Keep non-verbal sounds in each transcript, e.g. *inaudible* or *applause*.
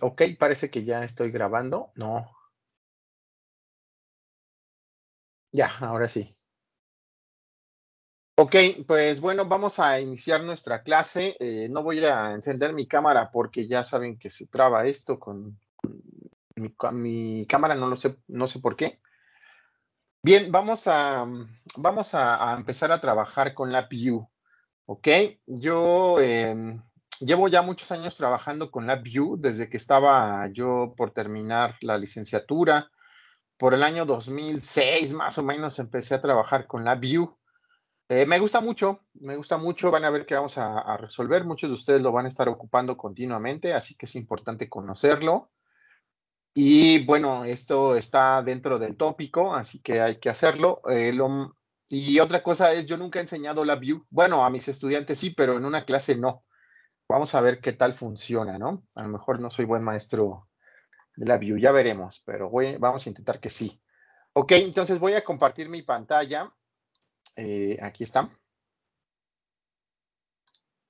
ok, parece que ya estoy grabando. No. Ya, ahora sí. Ok, pues bueno, vamos a iniciar nuestra clase. Eh, no voy a encender mi cámara porque ya saben que se traba esto con, mi, cámara, no lo sé, no sé por qué. Bien, vamos a, vamos a, empezar a trabajar con la PU. Ok, yo em, llevo ya muchos años trabajando con la LabVIEW desde que estaba yo por terminar la licenciatura. Por el año 2006 más o menos empecé a trabajar con la Eh, me gusta mucho, me gusta mucho. Van a ver que vamos a, resolver. Muchos de ustedes lo van a estar ocupando continuamente, así que es importante conocerlo. Y bueno, esto está dentro del tópico, así que hay que hacerlo. Eh, y otra cosa es, yo nunca he enseñado la View Bueno, a mis estudiantes sí, pero en una clase no vamos a ver qué tal funciona, ¿no? A lo mejor no soy buen maestro de la view, ya veremos, pero vamos a intentar que sí. Ok, entonces voy a compartir mi pantalla. Eh, aquí está.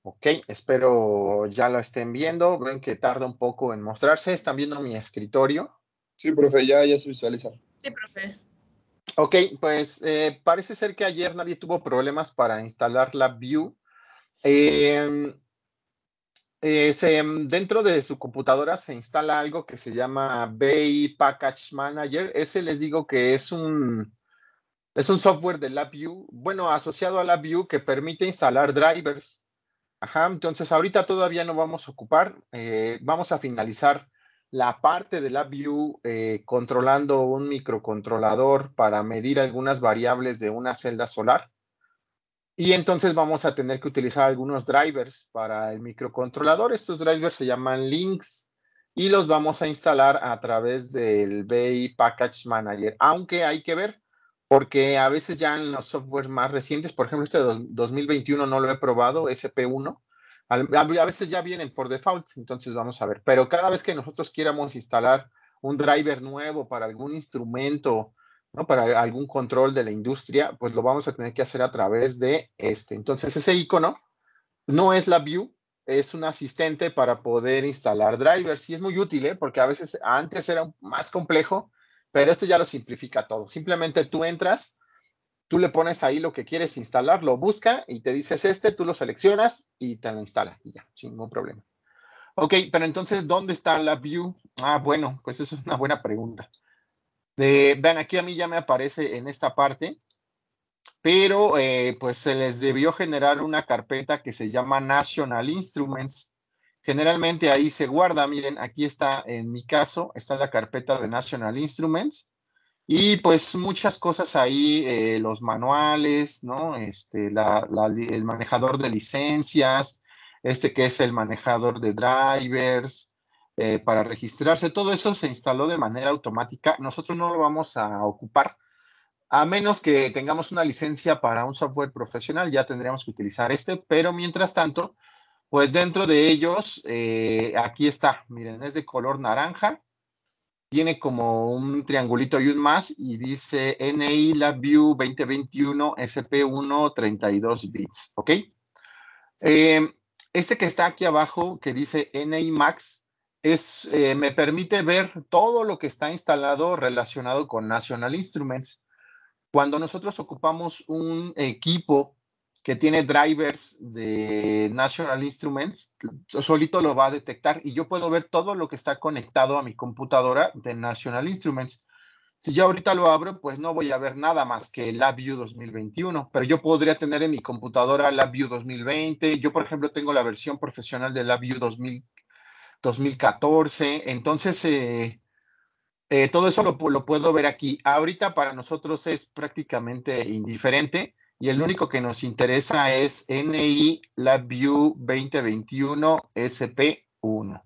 Ok, espero ya lo estén viendo. Ven que tarda un poco en mostrarse. ¿Están viendo mi escritorio? Sí, profe, ya, ya se visualiza. Sí, profe. Ok, pues eh, parece ser que ayer nadie tuvo problemas para instalar la view. Eh, eh, dentro de su computadora se instala algo que se llama BI Package Manager. Ese les digo que es un, es un software de LabVIEW, bueno, asociado a LabVIEW que permite instalar drivers. Ajá, entonces ahorita todavía no vamos a ocupar, eh, vamos a finalizar la parte de LabVIEW eh, controlando un microcontrolador para medir algunas variables de una celda solar. Y entonces vamos a tener que utilizar algunos drivers para el microcontrolador. Estos drivers se llaman links y los vamos a instalar a través del BI Package Manager. Aunque hay que ver, porque a veces ya en los softwares más recientes, por ejemplo, este 2021 no lo he probado, SP1, a veces ya vienen por default, entonces vamos a ver. Pero cada vez que nosotros quieramos instalar un driver nuevo para algún instrumento para algún control de la industria, pues lo vamos a tener que hacer a través de este. Entonces, ese icono no es la view, es un asistente para poder instalar drivers y es muy útil, ¿eh? porque a veces antes era más complejo, pero este ya lo simplifica todo. Simplemente tú entras, tú le pones ahí lo que quieres instalar, lo busca y te dices este, tú lo seleccionas y te lo instala y ya, sin ningún problema. Ok, pero entonces, ¿dónde está la view? Ah, bueno, pues es una buena pregunta vean, aquí a mí ya me aparece en esta parte, pero eh, pues se les debió generar una carpeta que se llama National Instruments. Generalmente ahí se guarda, miren, aquí está, en mi caso, está la carpeta de National Instruments y pues muchas cosas ahí, eh, los manuales, ¿no? Este, el manejador de licencias, este que es el manejador de drivers, eh, para registrarse. Todo eso se instaló de manera automática. Nosotros no lo vamos a ocupar, a menos que tengamos una licencia para un software profesional, ya tendríamos que utilizar este, pero mientras tanto, pues dentro de ellos, eh, aquí está, miren, es de color naranja, tiene como un triangulito y un más y dice NI LabVIEW 2021 sp 1 32 bits, ¿ok? Eh, este que está aquí abajo, que dice NI Max, eh, me permite ver todo lo que está instalado relacionado con National Instruments. Cuando nosotros ocupamos un equipo que tiene drivers de National Instruments, solito lo va a detectar y yo puedo ver todo lo que está conectado a mi computadora de National Instruments. Si yo ahorita lo abro, pues no voy a ver nada más que LabVIEW 2021, pero yo podría tener en mi computadora LabVIEW 2020. Yo, por ejemplo, tengo la versión profesional de LabVIEW 2020 2014. Entonces, eh, eh, todo eso lo, puedo ver aquí. Ahorita para nosotros es prácticamente indiferente y el único que nos interesa es NI LabVIEW 2021 SP1.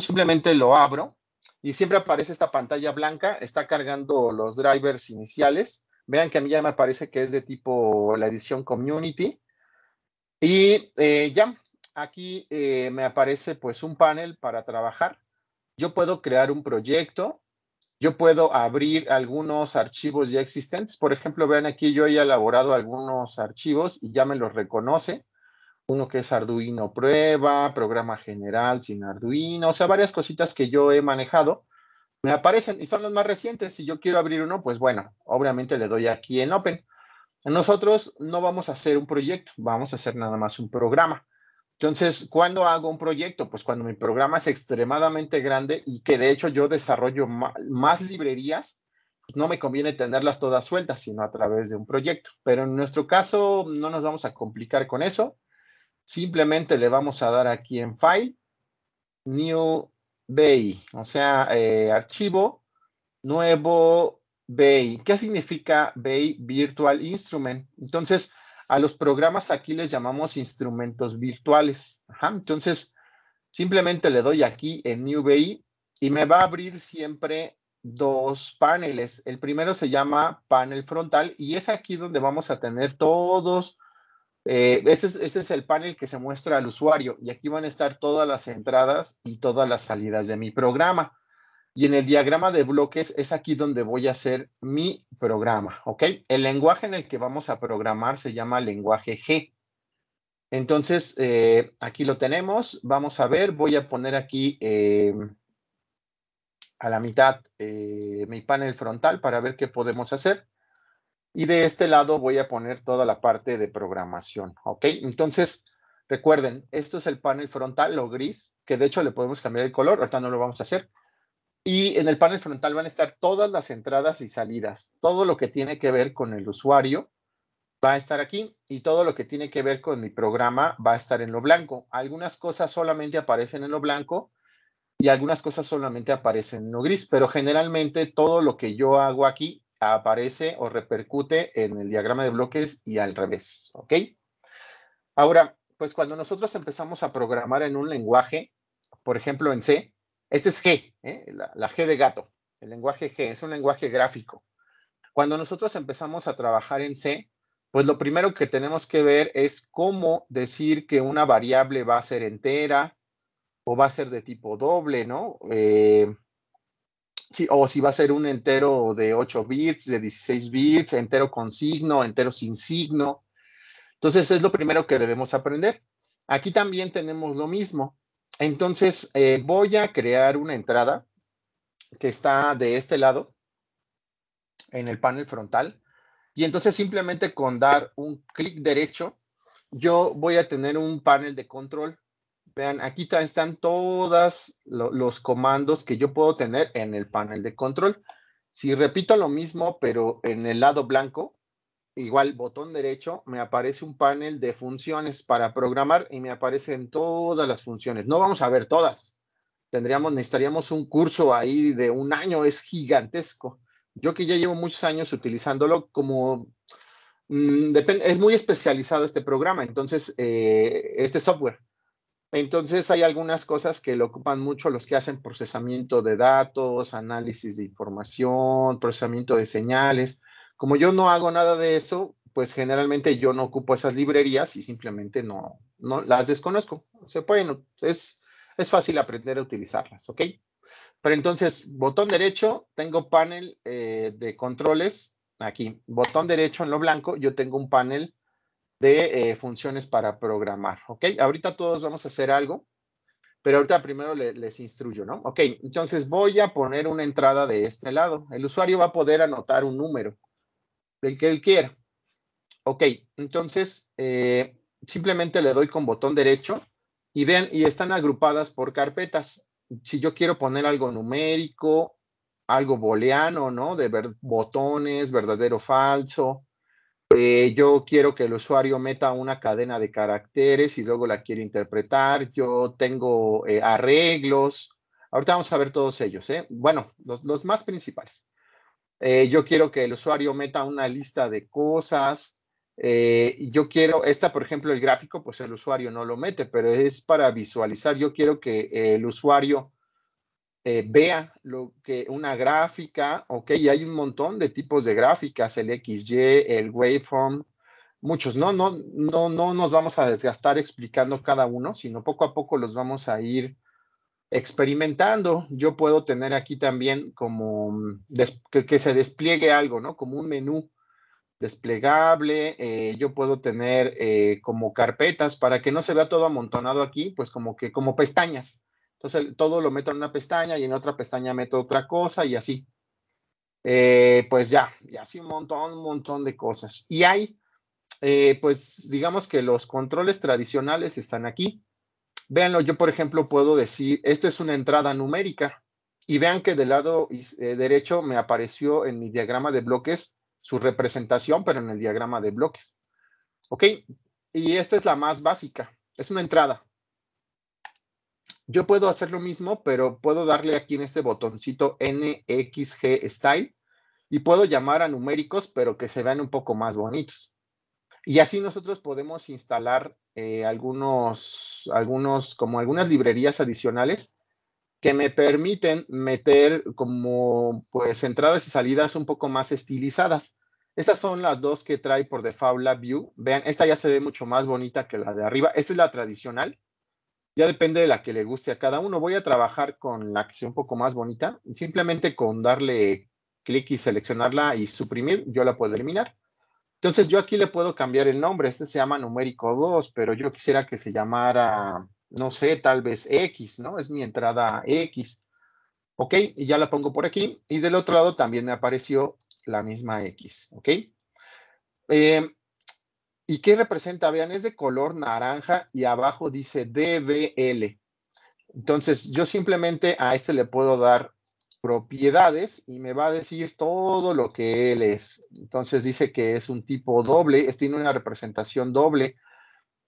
simplemente lo abro y siempre aparece esta pantalla blanca. Está cargando los drivers iniciales. Vean que a mí ya me parece que es de tipo la edición Community. Y eh, ya, aquí eh, me aparece pues un panel para trabajar. Yo puedo crear un proyecto, yo puedo abrir algunos archivos ya existentes. Por ejemplo, vean aquí, yo he elaborado algunos archivos y ya me los reconoce. Uno que es Arduino prueba, programa general sin Arduino, o sea, varias cositas que yo he manejado me aparecen y son los más recientes. Si yo quiero abrir uno, pues bueno, obviamente le doy aquí en Open. Nosotros no vamos a hacer un proyecto, vamos a hacer nada más un programa. Entonces, ¿cuándo hago un proyecto? Pues cuando mi programa es extremadamente grande y que de hecho yo desarrollo más librerías, no me conviene tenerlas todas sueltas, sino a través de un proyecto. Pero en nuestro caso no nos vamos a complicar con eso. Simplemente le vamos a dar aquí en File, New Bay. o sea, eh, archivo, nuevo bay ¿Qué significa Bay Virtual Instrument? Entonces, a los programas aquí les llamamos instrumentos virtuales. Entonces, simplemente le doy aquí en New BI y me va a abrir siempre dos paneles. El primero se llama panel frontal y es aquí donde vamos a tener todos. Eh, este, es, este es el panel que se muestra al usuario y aquí van a estar todas las entradas y todas las salidas de mi programa. Y en el diagrama de bloques es aquí donde voy a hacer mi programa, ¿ok? El lenguaje en el que vamos a programar se llama lenguaje G. Entonces, eh, aquí lo tenemos. Vamos a ver, voy a poner aquí eh, a la mitad eh, mi panel frontal para ver qué podemos hacer. Y de este lado voy a poner toda la parte de programación, ¿ok? Entonces, recuerden, esto es el panel frontal, lo gris, que de hecho le podemos cambiar el color. Ahorita no lo vamos a hacer. Y en el panel frontal van a estar todas las entradas y salidas, todo lo que tiene que ver con el usuario va a estar aquí y todo lo que tiene que ver con mi programa va a estar en lo blanco. Algunas cosas solamente aparecen en lo blanco y algunas cosas solamente aparecen en lo gris, pero generalmente todo lo que yo hago aquí aparece o repercute en el diagrama de bloques y al revés, ¿ok? Ahora, pues cuando nosotros empezamos a programar en un lenguaje, por ejemplo en C, este es G, ¿eh? la, G de gato, el lenguaje G, es un lenguaje gráfico. Cuando nosotros empezamos a trabajar en C, pues lo primero que tenemos que ver es cómo decir que una variable va a ser entera o va a ser de tipo doble, ¿no? Eh, o si va a ser un entero de 8 bits, de 16 bits, entero con signo, entero sin signo. Entonces es lo primero que debemos aprender. Aquí también tenemos lo mismo. Entonces, eh, voy a crear una entrada que está de este lado, en el panel frontal. Y entonces simplemente con dar un clic derecho, yo voy a tener un panel de control. Vean, aquí están todos los comandos que yo puedo tener en el panel de control. Si repito lo mismo, pero en el lado blanco, igual botón derecho, me aparece un panel de funciones para programar y me aparecen todas las funciones. No vamos a ver todas. Tendríamos, necesitaríamos un curso ahí de un año, es gigantesco. Yo que ya llevo muchos años utilizándolo como... Mm, es muy especializado este programa, entonces, eh, este software. Entonces hay algunas cosas que le ocupan mucho los que hacen procesamiento de datos, análisis de información, procesamiento de señales, como yo no hago nada de eso, pues generalmente yo no ocupo esas librerías y simplemente no, no las desconozco. Se pueden, es, es fácil aprender a utilizarlas, ¿ok? Pero entonces, botón derecho, tengo panel eh, de controles. Aquí, botón derecho en lo blanco, yo tengo un panel de eh, funciones para programar, ¿ok? Ahorita todos vamos a hacer algo, pero ahorita primero les instruyo, ¿no? Ok, entonces voy a poner una entrada de este lado. El usuario va a poder anotar un número, el que él quiera. Ok, entonces eh, simplemente le doy con botón derecho y ven, y están agrupadas por carpetas. Si yo quiero poner algo numérico, algo booleano, ¿no? De ver, botones, verdadero, falso. Eh, yo quiero que el usuario meta una cadena de caracteres y luego la quiero interpretar. Yo tengo eh, arreglos. Ahorita vamos a ver todos ellos, ¿eh? Bueno, los más principales. Eh, yo quiero que el usuario meta una lista de cosas, eh, yo quiero, esta por ejemplo, el gráfico, pues el usuario no lo mete, pero es para visualizar, yo quiero que el usuario eh, vea lo que una gráfica, ok, y hay un montón de tipos de gráficas, el XY, el waveform, muchos, no, no, no, no nos vamos a desgastar explicando cada uno, sino poco a poco los vamos a ir experimentando, yo puedo tener aquí también como mm, que, se despliegue algo, ¿no? Como un menú desplegable, eh, yo puedo tener eh, como carpetas para que no se vea todo amontonado aquí, pues como que como pestañas. Entonces todo lo meto en una pestaña y en otra pestaña meto otra cosa y así. Eh, pues ya, y así un montón, un montón de cosas. Y hay, pues digamos que los controles tradicionales están aquí Veanlo, yo por ejemplo puedo decir, esta es una entrada numérica y vean que del lado eh, derecho me apareció en mi diagrama de bloques su representación, pero en el diagrama de bloques. ¿Ok? Y esta es la más básica, es una entrada. Yo puedo hacer lo mismo, pero puedo darle aquí en este botoncito NXG Style y puedo llamar a numéricos, pero que se vean un poco más bonitos. Y así nosotros podemos instalar eh, algunos, algunos, como algunas librerías adicionales que me permiten meter como pues entradas y salidas un poco más estilizadas. Estas son las dos que trae por default la View. Vean, esta ya se ve mucho más bonita que la de arriba. Esta es la tradicional. Ya depende de la que le guste a cada uno. Voy a trabajar con la que sea un poco más bonita. Simplemente con darle clic y seleccionarla y suprimir, yo la puedo eliminar. Entonces yo aquí le puedo cambiar el nombre, este se llama numérico 2, pero yo quisiera que se llamara, no sé, tal vez X, ¿no? Es mi entrada X. ¿Ok? Y ya la pongo por aquí. Y del otro lado también me apareció la misma X. ¿Ok? Eh, ¿Y qué representa? Vean, es de color naranja y abajo dice DBL. Entonces yo simplemente a este le puedo dar propiedades y me va a decir todo lo que él es. Entonces dice que es un tipo doble, tiene una representación doble.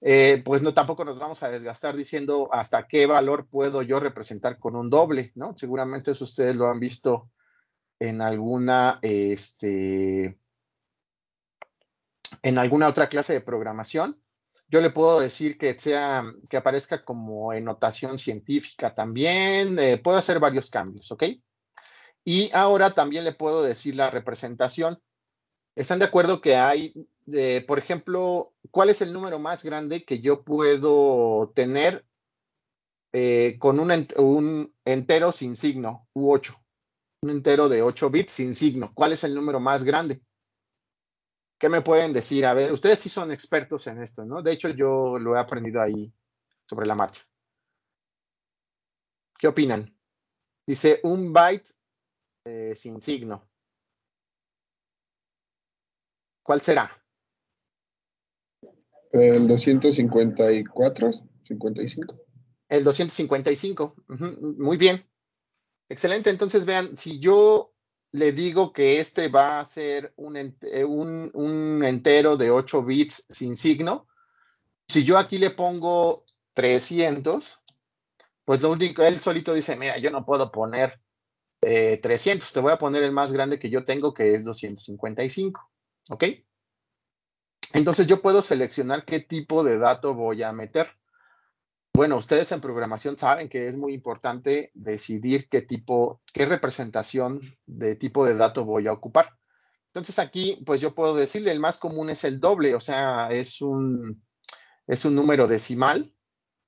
Eh, pues no, tampoco nos vamos a desgastar diciendo hasta qué valor puedo yo representar con un doble, ¿no? Seguramente ustedes lo han visto en alguna, este, en alguna otra clase de programación. Yo le puedo decir que sea, que aparezca como en notación científica también. Eh, puedo hacer varios cambios, ¿ok? Y ahora también le puedo decir la representación. ¿Están de acuerdo que hay, eh, por ejemplo, cuál es el número más grande que yo puedo tener eh, con un, un, entero sin signo, u 8? Un entero de 8 bits sin signo. ¿Cuál es el número más grande? ¿Qué me pueden decir? A ver, ustedes sí son expertos en esto, ¿no? De hecho, yo lo he aprendido ahí sobre la marcha. ¿Qué opinan? Dice, un byte eh, sin signo. ¿Cuál será? El 254, 55. El 255. Muy bien. Excelente. Entonces, vean, si yo le digo que este va a ser un, eh, un entero de 8 bits sin signo, si yo aquí le pongo 300, pues lo único, él solito dice, mira, yo no puedo poner 300. Eh, Te voy a poner el más grande que yo tengo, que es 255. ¿Ok? Entonces yo puedo seleccionar qué tipo de dato voy a meter. Bueno, ustedes en programación saben que es muy importante decidir qué tipo, qué representación de tipo de dato voy a ocupar. Entonces aquí, pues yo puedo decirle, el más común es el doble, o sea, es un, es un número decimal,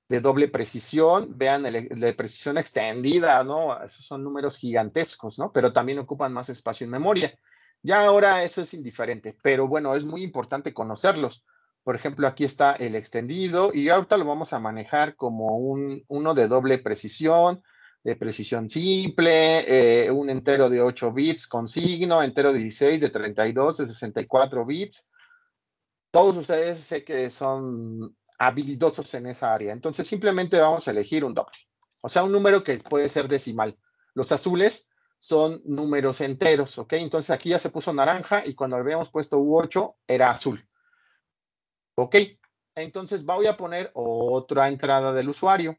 de doble precisión, vean el, de precisión extendida, ¿no? Esos son números gigantescos, ¿no? Pero también ocupan más espacio en memoria. Ya ahora eso es indiferente, pero bueno, es muy importante conocerlos. Por ejemplo, aquí está el extendido y ahorita lo vamos a manejar como un, uno de doble precisión, de precisión simple, eh, un entero de 8 bits con signo, entero de 16, de 32, de 64 bits. Todos ustedes sé que son habilidosos en esa área. Entonces simplemente vamos a elegir un doble, o sea, un número que puede ser decimal. Los azules son números enteros, ¿ok? Entonces aquí ya se puso naranja y cuando habíamos puesto U8 era azul. ¿Ok? Entonces voy a poner otra entrada del usuario.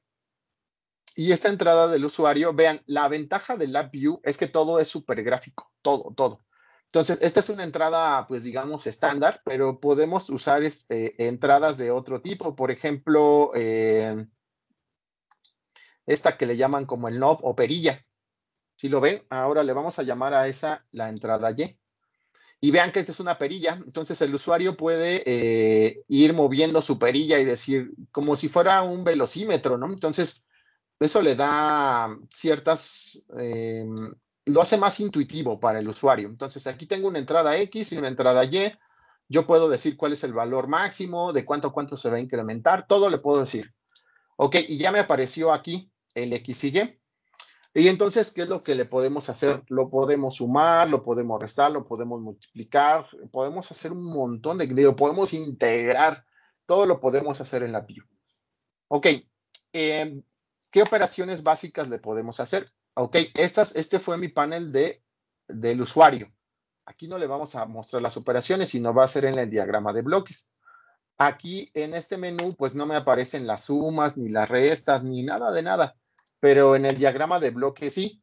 Y esta entrada del usuario, vean, la ventaja del LabVIEW View es que todo es súper gráfico, todo, todo. Entonces, esta es una entrada, pues digamos, estándar, pero podemos usar este, entradas de otro tipo. Por ejemplo, eh, esta que le llaman como el knob o perilla. Si lo ven, ahora le vamos a llamar a esa la entrada Y. Y vean que esta es una perilla. Entonces, el usuario puede eh, ir moviendo su perilla y decir, como si fuera un velocímetro, ¿no? Entonces, eso le da ciertas em, lo hace más intuitivo para el usuario. Entonces, aquí tengo una entrada X y una entrada Y. Yo puedo decir cuál es el valor máximo, de cuánto a cuánto se va a incrementar, todo le puedo decir. Ok, y ya me apareció aquí el X y Y. Y entonces, ¿qué es lo que le podemos hacer? Lo podemos sumar, lo podemos restar, lo podemos multiplicar, podemos hacer un montón de, digo, podemos integrar, todo lo podemos hacer en la PIU. Ok, em, ¿qué operaciones básicas le podemos hacer? Ok, este fue mi panel de, del usuario. Aquí no le vamos a mostrar las operaciones, sino va a ser en el diagrama de bloques. Aquí en este menú, pues no me aparecen las sumas, ni las restas, ni nada de nada. Pero en el diagrama de bloques sí.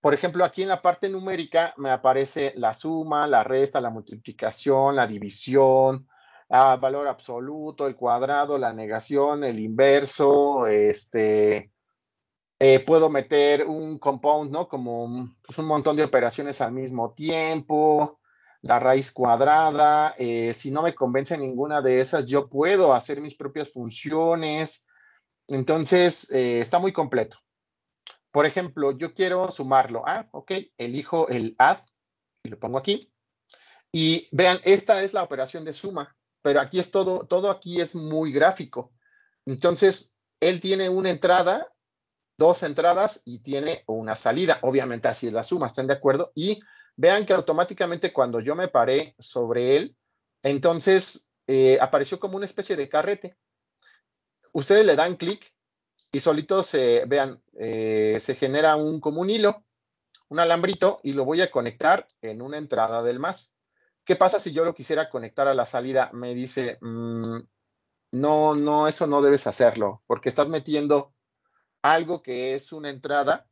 Por ejemplo, aquí en la parte numérica me aparece la suma, la resta, la multiplicación, la división, el ah, valor absoluto, el cuadrado, la negación, el inverso, este, eh, puedo meter un compound, ¿no? Como pues, un montón de operaciones al mismo tiempo, la raíz cuadrada. Eh, si no me convence ninguna de esas, yo puedo hacer mis propias funciones. Entonces, eh, está muy completo. Por ejemplo, yo quiero sumarlo. Ah, ok, elijo el add y lo pongo aquí. Y vean, esta es la operación de suma, pero aquí es todo, todo aquí es muy gráfico. Entonces, él tiene una entrada dos entradas y tiene una salida. Obviamente así es la suma, ¿están de acuerdo? Y vean que automáticamente cuando yo me paré sobre él, entonces eh, apareció como una especie de carrete. Ustedes le dan clic y solito se, vean, eh, se genera un, como un hilo, un alambrito y lo voy a conectar en una entrada del más. ¿Qué pasa si yo lo quisiera conectar a la salida? Me dice, mm, no, no, eso no debes hacerlo porque estás metiendo algo que es una entrada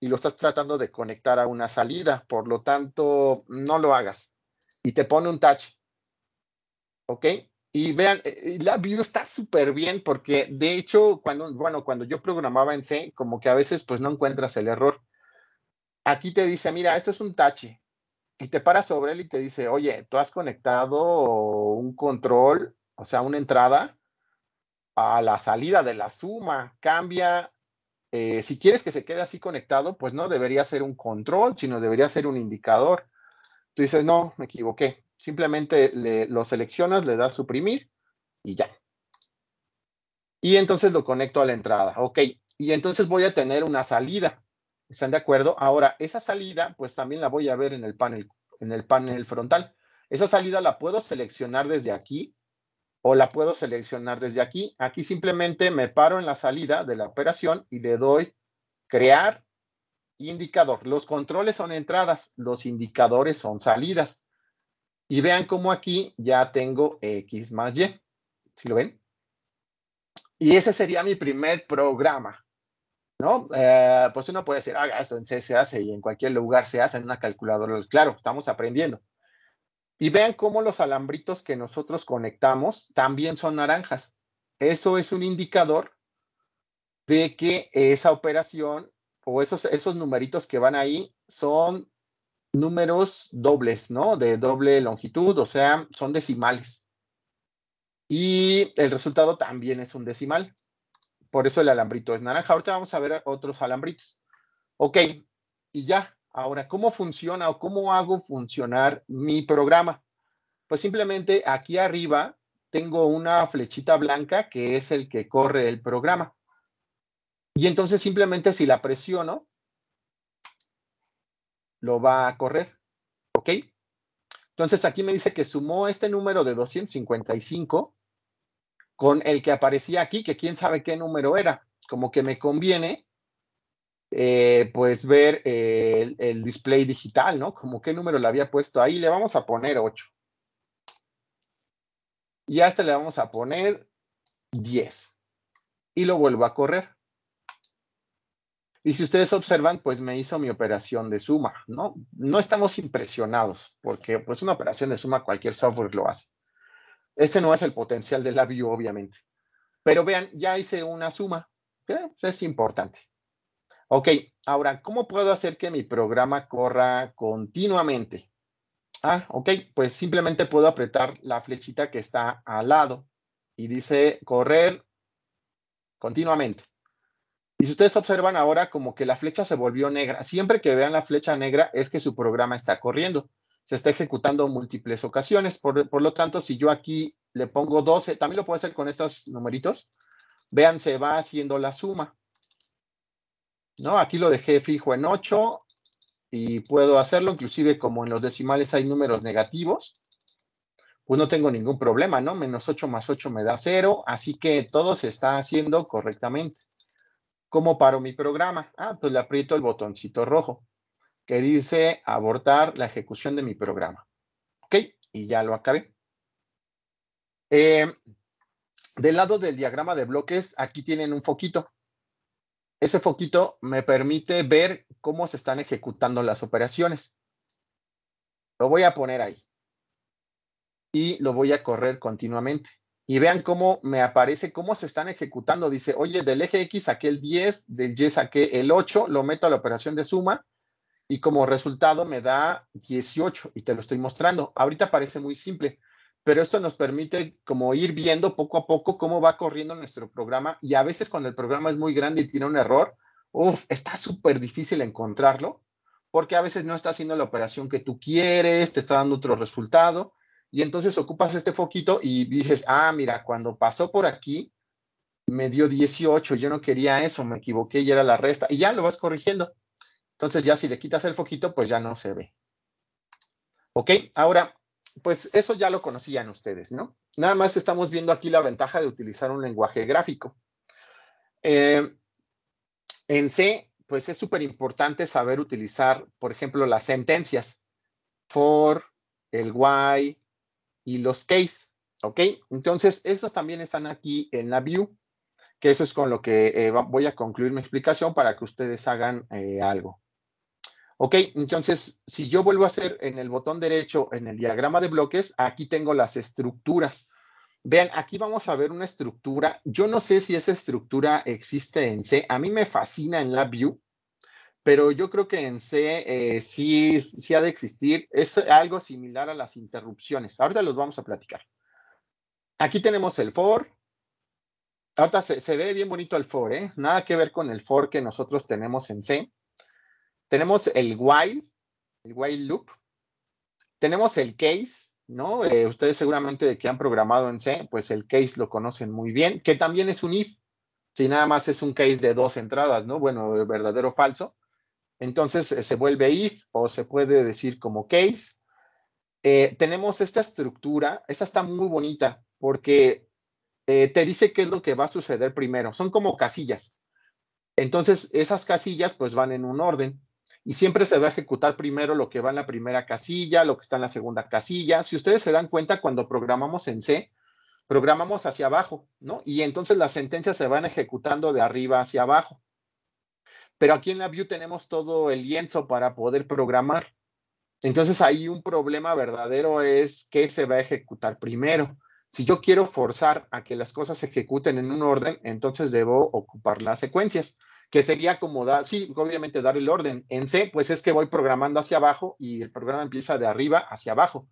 y lo estás tratando de conectar a una salida, por lo tanto, no lo hagas. Y te pone un touch. ¿Ok? Y vean, eh, la video está súper bien porque de hecho, cuando, bueno, cuando yo programaba en C, como que a veces pues no encuentras el error. Aquí te dice, mira, esto es un tache. Y te para sobre él y te dice, oye, tú has conectado un control, o sea, una entrada a la salida de la suma. Cambia eh, si quieres que se quede así conectado, pues no debería ser un control, sino debería ser un indicador. Tú dices, no, me equivoqué. Simplemente le, lo seleccionas, le das suprimir y ya. Y entonces lo conecto a la entrada. Ok, y entonces voy a tener una salida. ¿Están de acuerdo? Ahora, esa salida, pues también la voy a ver en el panel, en el panel frontal. Esa salida la puedo seleccionar desde aquí o la puedo seleccionar desde aquí. Aquí simplemente me paro en la salida de la operación y le doy crear indicador. Los controles son entradas, los indicadores son salidas. Y vean cómo aquí ya tengo X más Y. ¿Sí lo ven? Y ese sería mi primer programa. ¿No? Eh, pues uno puede decir, ah, esto en C se hace y en cualquier lugar se hace en una calculadora. Claro, estamos aprendiendo. Y vean cómo los alambritos que nosotros conectamos también son naranjas. Eso es un indicador de que esa operación o esos, esos numeritos que van ahí son números dobles, ¿no? De doble longitud, o sea, son decimales. Y el resultado también es un decimal. Por eso el alambrito es naranja. Ahora vamos a ver otros alambritos. Ok, y ya, Ahora, ¿cómo funciona o cómo hago funcionar mi programa? Pues simplemente aquí arriba tengo una flechita blanca que es el que corre el programa. Y entonces simplemente si la presiono, lo va a correr. ¿Ok? Entonces aquí me dice que sumó este número de 255 con el que aparecía aquí, que quién sabe qué número era. Como que me conviene eh, pues ver eh, el, display digital, ¿no? Como qué número le había puesto ahí, le vamos a poner 8. Y a este le vamos a poner 10. Y lo vuelvo a correr. Y si ustedes observan, pues me hizo mi operación de suma, ¿no? No estamos impresionados, porque pues una operación de suma cualquier software lo hace. Este no es el potencial de la obviamente. Pero vean, ya hice una suma, que pues, es importante. Ok, ahora, ¿cómo puedo hacer que mi programa corra continuamente? Ah, ok, pues simplemente puedo apretar la flechita que está al lado y dice correr continuamente. Y si ustedes observan ahora como que la flecha se volvió negra, siempre que vean la flecha negra es que su programa está corriendo, se está ejecutando múltiples ocasiones, por, por lo tanto, si yo aquí le pongo 12, también lo puedo hacer con estos numeritos, vean, se va haciendo la suma. ¿no? Aquí lo dejé fijo en 8 y puedo hacerlo, inclusive como en los decimales hay números negativos, pues no tengo ningún problema, ¿no? Menos 8 más 8 me da 0, así que todo se está haciendo correctamente. ¿Cómo paro mi programa? Ah, pues le aprieto el botoncito rojo que dice abortar la ejecución de mi programa. ¿Ok? Y ya lo acabé. Eh, del lado del diagrama de bloques, aquí tienen un foquito. Ese foquito me permite ver cómo se están ejecutando las operaciones. Lo voy a poner ahí. Y lo voy a correr continuamente. Y vean cómo me aparece, cómo se están ejecutando. Dice, oye, del eje X saqué el 10, del Y saqué el 8, lo meto a la operación de suma y como resultado me da 18 y te lo estoy mostrando. Ahorita parece muy simple, pero esto nos permite como ir viendo poco a poco cómo va corriendo nuestro programa y a veces cuando el programa es muy grande y tiene un error, uf, está súper difícil encontrarlo porque a veces no está haciendo la operación que tú quieres, te está dando otro resultado y entonces ocupas este foquito y dices, ah, mira, cuando pasó por aquí me dio 18, yo no quería eso, me equivoqué y era la resta y ya lo vas corrigiendo. Entonces ya si le quitas el foquito, pues ya no se ve. Ok, ahora pues eso ya lo conocían ustedes, ¿no? Nada más estamos viendo aquí la ventaja de utilizar un lenguaje gráfico. Eh, en C, pues es súper importante saber utilizar, por ejemplo, las sentencias for, el why y los case, ¿ok? Entonces, estos también están aquí en la view, que eso es con lo que eh, voy a concluir mi explicación para que ustedes hagan eh, algo. Ok, entonces, si yo vuelvo a hacer en el botón derecho, en el diagrama de bloques, aquí tengo las estructuras. Vean, aquí vamos a ver una estructura. Yo no sé si esa estructura existe en C. A mí me fascina en LabVIEW, pero yo creo que en C eh, sí, sí ha de existir. Es algo similar a las interrupciones. Ahorita los vamos a platicar. Aquí tenemos el for. Ahorita se, se ve bien bonito el for, ¿eh? Nada que ver con el for que nosotros tenemos en C. Tenemos el while, el while loop. Tenemos el case, ¿no? Eh, ustedes seguramente que han programado en C, pues el case lo conocen muy bien, que también es un if. Si nada más es un case de dos entradas, ¿no? Bueno, verdadero o falso. Entonces eh, se vuelve if o se puede decir como case. Eh, tenemos esta estructura, esta está muy bonita porque te dice qué es lo que va a suceder primero. Son como casillas. Entonces esas casillas pues van en un orden y siempre se va a ejecutar primero lo que va en la primera casilla, lo que está en la segunda casilla. Si ustedes se dan cuenta, cuando programamos en C, programamos hacia abajo, ¿no? Y entonces las sentencias se van ejecutando de arriba hacia abajo. Pero aquí en la view tenemos todo el lienzo para poder programar. Entonces ahí un problema verdadero es qué se va a ejecutar primero. Si yo quiero forzar a que las cosas se ejecuten en un orden, entonces debo ocupar las secuencias que sería como dar, sí, obviamente dar el orden. En C, pues es que voy programando hacia abajo y el programa empieza de arriba hacia abajo.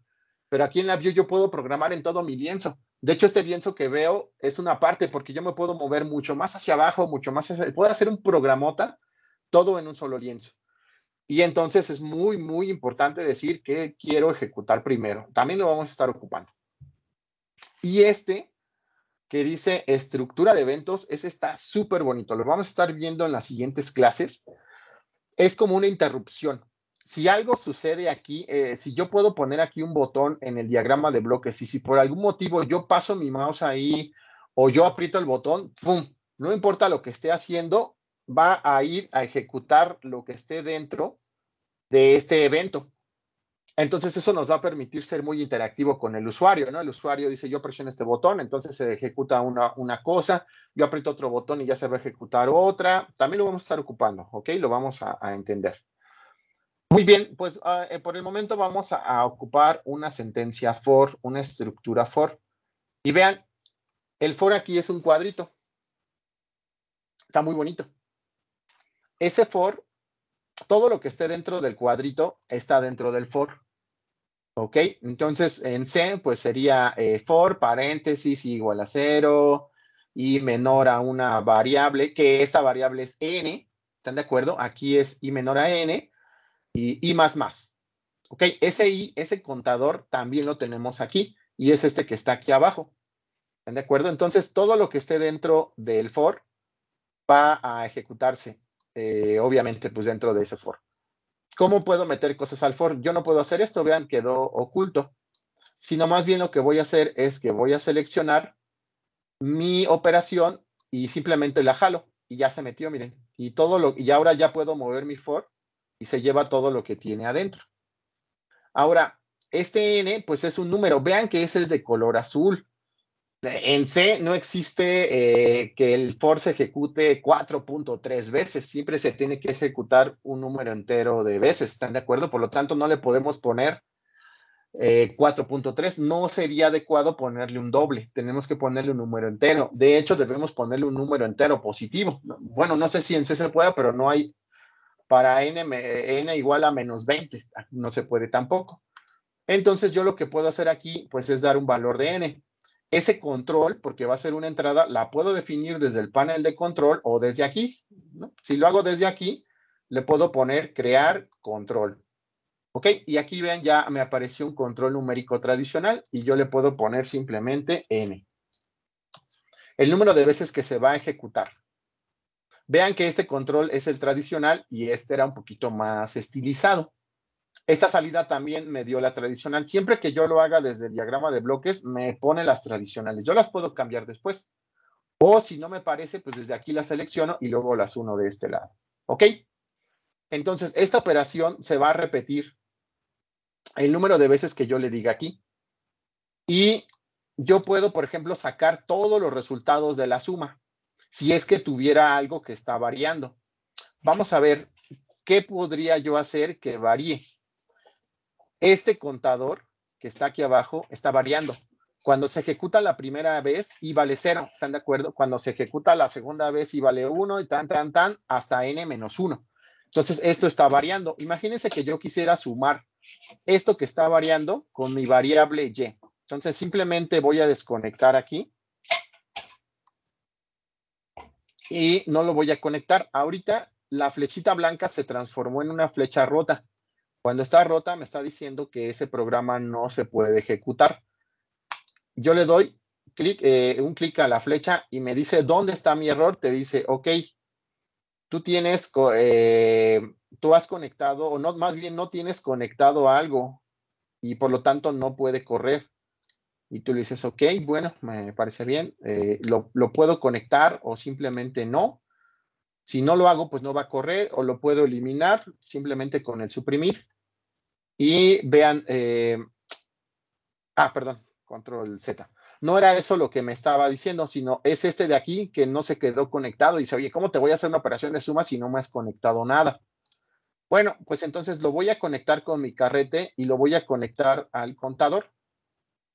Pero aquí en la view yo puedo programar en todo mi lienzo. De hecho, este lienzo que veo es una parte porque yo me puedo mover mucho más hacia abajo, mucho más hacia... Puedo hacer un programota todo en un solo lienzo. Y entonces es muy, muy importante decir que quiero ejecutar primero. También lo vamos a estar ocupando. Y este que dice estructura de eventos. Ese está súper bonito. Lo vamos a estar viendo en las siguientes clases. Es como una interrupción. Si algo sucede aquí, eh, si yo puedo poner aquí un botón en el diagrama de bloques y si por algún motivo yo paso mi mouse ahí o yo aprieto el botón, ¡fum! No importa lo que esté haciendo, va a ir a ejecutar lo que esté dentro de este evento. Entonces eso nos va a permitir ser muy interactivo con el usuario, ¿no? El usuario dice, yo presiono este botón, entonces se ejecuta una, cosa, yo aprieto otro botón y ya se va a ejecutar otra. También lo vamos a estar ocupando, ¿ok? Lo vamos a, entender. Muy bien, pues ah, eh, por el momento vamos a, ocupar una sentencia for, una estructura for. Y vean, el for aquí es un cuadrito. Está muy bonito. Ese for, todo lo que esté dentro del cuadrito está dentro del for Ok, entonces en C pues sería eh, for paréntesis igual a cero y menor a una variable, que esta variable es n, ¿están de acuerdo? Aquí es i menor a n y más más. Ok, ese i, ese contador también lo tenemos aquí y es este que está aquí abajo. ¿Están de acuerdo? Entonces todo lo que esté dentro del for va a ejecutarse, eh, obviamente pues dentro de ese for. ¿Cómo puedo meter cosas al for? Yo no puedo hacer esto, vean, quedó oculto. Sino más bien lo que voy a hacer es que voy a seleccionar mi operación y simplemente la jalo. Y ya se metió, miren. Y, todo lo, y ahora ya puedo mover mi for y se lleva todo lo que tiene adentro. Ahora, este n, pues es un número. Vean que ese es de color azul. En C no existe eh, que el for se ejecute 4.3 veces, siempre se tiene que ejecutar un número entero de veces, ¿están de acuerdo? Por lo tanto, no le podemos poner 4.3, eh, no sería adecuado ponerle un doble, tenemos que ponerle un número entero. De hecho, debemos ponerle un número entero positivo. Bueno, no sé si en C se pueda, pero no hay para n, n igual a menos 20, no se puede tampoco. Entonces, yo lo que puedo hacer aquí, pues, es dar un valor de n ese control, porque va a ser una entrada, la puedo definir desde el panel de control o desde aquí. Si lo hago desde aquí, le puedo poner crear control. ¿Ok? Y aquí vean, ya me apareció un control numérico tradicional y yo le puedo poner simplemente n. El número de veces que se va a ejecutar. Vean que este control es el tradicional y este era un poquito más estilizado. Esta salida también me dio la tradicional. Siempre que yo lo haga desde el diagrama de bloques, me pone las tradicionales. Yo las puedo cambiar después. O si no me parece, pues desde aquí las selecciono y luego las uno de este lado. ¿Ok? Entonces, esta operación se va a repetir el número de veces que yo le diga aquí. Y yo puedo, por ejemplo, sacar todos los resultados de la suma, si es que tuviera algo que está variando. Vamos a ver qué podría yo hacer que varíe este contador que está aquí abajo está variando. Cuando se ejecuta la primera vez y vale 0, ¿están de acuerdo? Cuando se ejecuta la segunda vez y vale 1 y tan, tan, tan, hasta n menos 1. Entonces, esto está variando. Imagínense que yo quisiera sumar esto que está variando con mi variable y. Entonces, simplemente voy a desconectar aquí. Y no lo voy a conectar. Ahorita la flechita blanca se transformó en una flecha rota. Cuando está rota, me está diciendo que ese programa no se puede ejecutar. Yo le doy eh, un clic a la flecha y me dice dónde está mi error. Te dice, ok, tú tienes, eh, tú has conectado, o no, más bien no tienes conectado algo y por lo tanto no puede correr. Y tú le dices, ok, bueno, me parece bien, eh, lo puedo conectar o simplemente no. Si no lo hago, pues no va a correr o lo puedo eliminar simplemente con el suprimir. Y vean, eh, ah, perdón, control Z. No era eso lo que me estaba diciendo, sino es este de aquí que no se quedó conectado. Y dice, oye, ¿cómo te voy a hacer una operación de suma si no me has conectado nada? Bueno, pues entonces lo voy a conectar con mi carrete y lo voy a conectar al contador.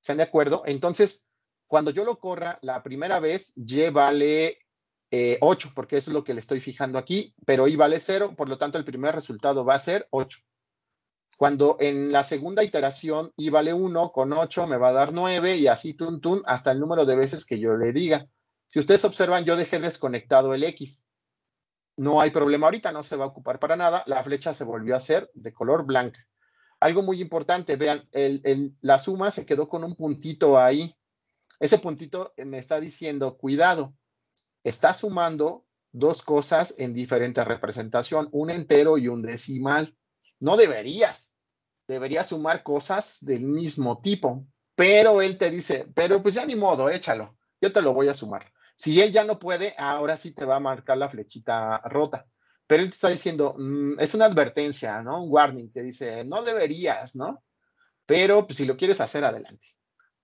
¿Están de acuerdo? Entonces, cuando yo lo corra la primera vez, Y vale 8, eh, porque eso es lo que le estoy fijando aquí, pero Y vale 0, por lo tanto el primer resultado va a ser 8 cuando en la segunda iteración y vale 1 con 8 me va a dar 9 y así tun tun hasta el número de veces que yo le diga. Si ustedes observan, yo dejé desconectado el X. No hay problema ahorita, no se va a ocupar para nada. La flecha se volvió a hacer de color blanca. Algo muy importante, vean, la suma se quedó con un puntito ahí. Ese puntito me está diciendo, cuidado, está sumando dos cosas en diferente representación, un entero y un decimal. No deberías. Deberías sumar cosas del mismo tipo. Pero él te dice, pero pues ya ni modo, échalo. Yo te lo voy a sumar. Si él ya no puede, ahora sí te va a marcar la flechita rota. Pero él te está diciendo, mm, es una advertencia, ¿no? Un warning. Te dice, no deberías, ¿no? Pero pues, si lo quieres hacer, adelante.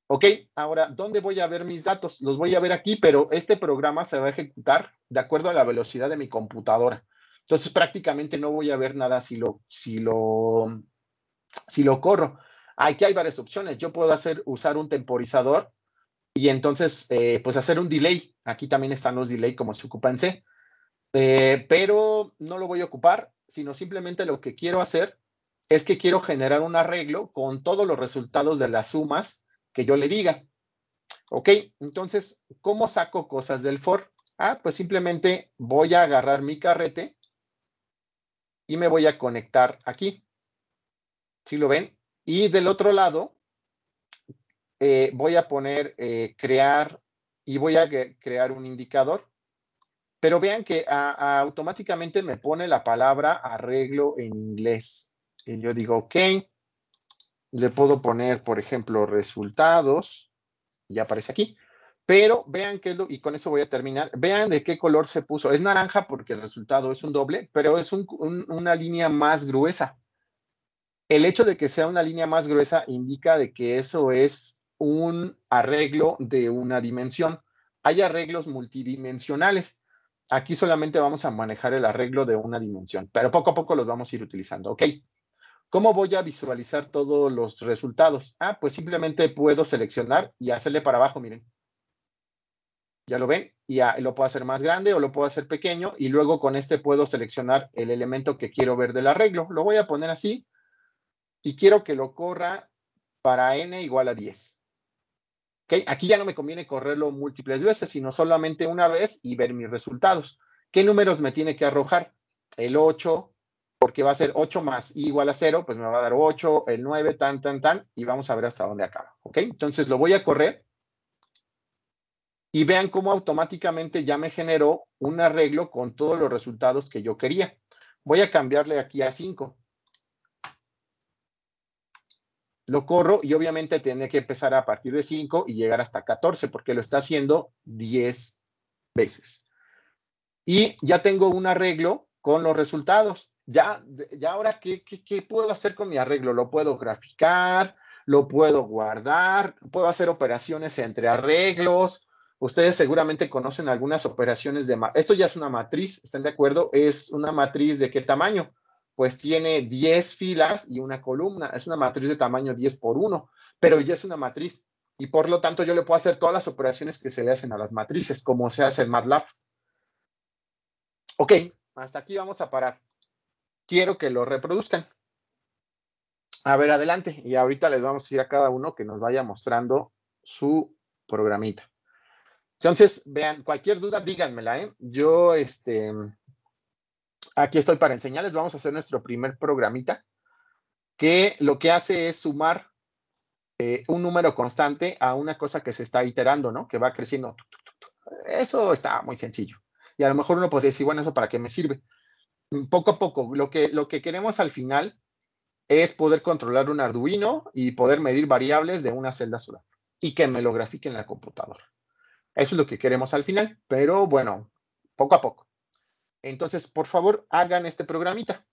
Ok, ahora, ¿dónde voy a ver mis datos? Los voy a ver aquí, pero este programa se va a ejecutar de acuerdo a la velocidad de mi computadora. Entonces prácticamente no voy a ver nada si lo, si lo, si lo corro. Aquí hay varias opciones. Yo puedo hacer, usar un temporizador y entonces eh, pues hacer un delay. Aquí también están los delay como se ocupan eh, pero no lo voy a ocupar, sino simplemente lo que quiero hacer es que quiero generar un arreglo con todos los resultados de las sumas que yo le diga. Ok, entonces, ¿cómo saco cosas del for? Ah, pues simplemente voy a agarrar mi carrete y me voy a conectar aquí. ¿Sí lo ven? Y del otro lado, eh, voy a poner eh, crear y voy a crear un indicador. Pero vean que automáticamente me pone la palabra arreglo en inglés. Y yo digo, ok, le puedo poner, por ejemplo, resultados. Ya aparece aquí. Pero vean qué es lo, y con eso voy a terminar, vean de qué color se puso. Es naranja porque el resultado es un doble, pero es una línea más gruesa. El hecho de que sea una línea más gruesa indica de que eso es un arreglo de una dimensión. Hay arreglos multidimensionales. Aquí solamente vamos a manejar el arreglo de una dimensión, pero poco a poco los vamos a ir utilizando. ¿Ok? ¿Cómo voy a visualizar todos los resultados? Ah, pues simplemente puedo seleccionar y hacerle para abajo, miren ya lo ven, y lo puedo hacer más grande o lo puedo hacer pequeño y luego con este puedo seleccionar el elemento que quiero ver del arreglo. Lo voy a poner así y quiero que lo corra para n igual a 10. ¿Okay? Aquí ya no me conviene correrlo múltiples veces, sino solamente una vez y ver mis resultados. ¿Qué números me tiene que arrojar? El 8, porque va a ser 8 más igual a 0, pues me va a dar 8, el 9, tan, tan, tan, y vamos a ver hasta dónde acaba. ¿Ok? Entonces lo voy a correr y vean cómo automáticamente ya me generó un arreglo con todos los resultados que yo quería. Voy a cambiarle aquí a 5. Lo corro y obviamente tiene que empezar a partir de 5 y llegar hasta 14 porque lo está haciendo 10 veces. Y ya tengo un arreglo con los resultados. Ya, ya ahora, ¿qué, qué puedo hacer con mi arreglo? Lo puedo graficar, lo puedo guardar, puedo hacer operaciones entre arreglos, Ustedes seguramente conocen algunas operaciones de... Esto ya es una matriz, ¿están de acuerdo? Es una matriz de qué tamaño? Pues tiene 10 filas y una columna. Es una matriz de tamaño 10 por 1, pero ya es una matriz. Y por lo tanto yo le puedo hacer todas las operaciones que se le hacen a las matrices, como se hace en MATLAB. Ok, hasta aquí vamos a parar. Quiero que lo reproduzcan. A ver, adelante. Y ahorita les vamos a ir a cada uno que nos vaya mostrando su programita. Entonces, vean, cualquier duda, díganmela, ¿eh? Yo, este, aquí estoy para enseñarles, vamos a hacer nuestro primer programita, que lo que hace es sumar eh, un número constante a una cosa que se está iterando, ¿no? Que va creciendo. Eso está muy sencillo. Y a lo mejor uno podría decir, bueno, ¿eso para qué me sirve? Poco a poco, lo que, lo que queremos al final es poder controlar un Arduino y poder medir variables de una celda solar y que me lo grafiquen en la computadora. Eso es lo que queremos al final, pero bueno, poco a poco. Entonces, por favor, hagan este programita.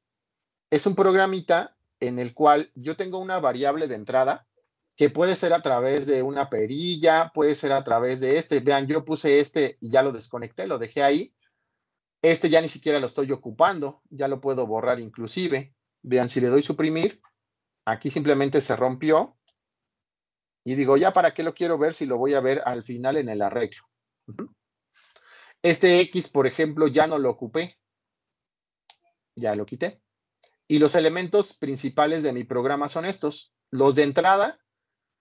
Es un programita en el cual yo tengo una variable de entrada que puede ser a través de una perilla, puede ser a través de este. Vean, yo puse este y ya lo desconecté, lo dejé ahí. Este ya ni siquiera lo estoy ocupando, ya lo puedo borrar inclusive. Vean, si le doy suprimir, aquí simplemente se rompió y digo, ya para qué lo quiero ver si lo voy a ver al final en el arreglo. Este X, por ejemplo, ya no lo ocupé. Ya lo quité. Y los elementos principales de mi programa son estos. Los de entrada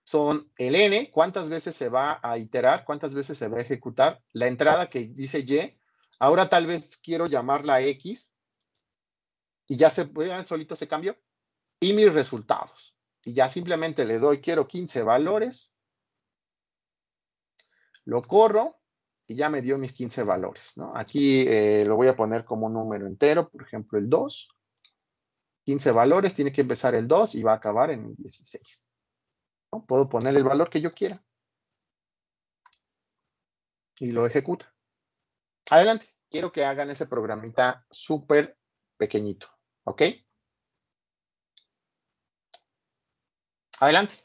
son el n, cuántas veces se va a iterar, cuántas veces se va a ejecutar. La entrada que dice y, ahora tal vez quiero llamarla x. Y ya se, ya solito se cambió. Y mis resultados y ya simplemente le doy quiero 15 valores, lo corro y ya me dio mis 15 valores. ¿no? Aquí eh, lo voy a poner como un número entero, por ejemplo el 2. 15 valores, tiene que empezar el 2 y va a acabar en el 16. ¿no? Puedo poner el valor que yo quiera. Y lo ejecuta. Adelante, quiero que hagan ese programita súper pequeñito, ¿ok? Adelante.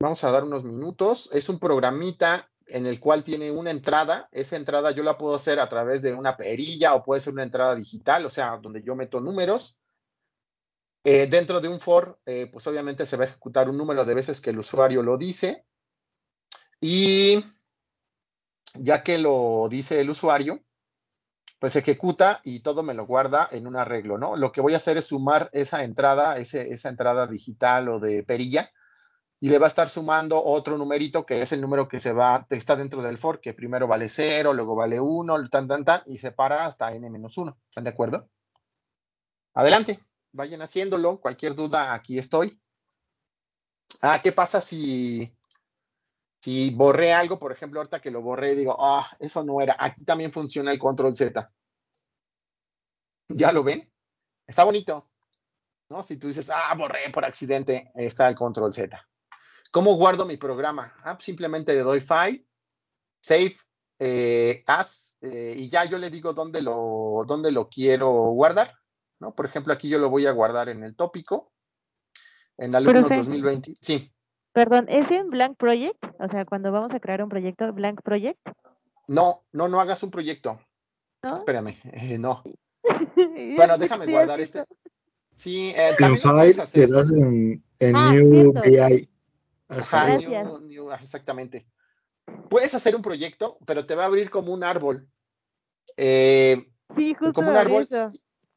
Vamos a dar unos minutos. Es un programita en el cual tiene una entrada. Esa entrada yo la puedo hacer a través de una perilla o puede ser una entrada digital, o sea, donde yo meto números. Eh, dentro de un for, eh, pues obviamente se va a ejecutar un número de veces que el usuario lo dice. Y ya que lo dice el usuario, pues ejecuta y todo me lo guarda en un arreglo, ¿no? Lo que voy a hacer es sumar esa entrada, esa entrada digital o de perilla, y le va a estar sumando otro numerito que es el número que se va, está dentro del for, que primero vale 0, luego vale 1, tan, tan, tan, y se para hasta n-1. ¿Están de acuerdo? Adelante, vayan haciéndolo. Cualquier duda, aquí estoy. Ah, ¿qué pasa si si borré algo, por ejemplo, ahorita que lo borré, digo, ah, eso no era. Aquí también funciona el control Z. ¿Ya lo ven? Está bonito. ¿No? Si tú dices, ah, borré por accidente, está el control Z. ¿Cómo guardo mi programa? Ah, pues, simplemente le doy file, save eh, as, eh, y ya yo le digo dónde lo, lo quiero guardar. ¿no? Por ejemplo, aquí yo lo voy a guardar en el tópico, en alumnos 2020. Sí. Perdón, ¿es en Blank Project? O sea, cuando vamos a crear un proyecto, Blank Project. No, no, no hagas un proyecto. Espérame, eh, no. *laughs* bueno, déjame guardar este. Sí, eh, en en, ah, New BI. Ajá, ah, exactamente. Puedes hacer un proyecto, pero te va a abrir como un árbol. Eh, sí, justo como un árbol.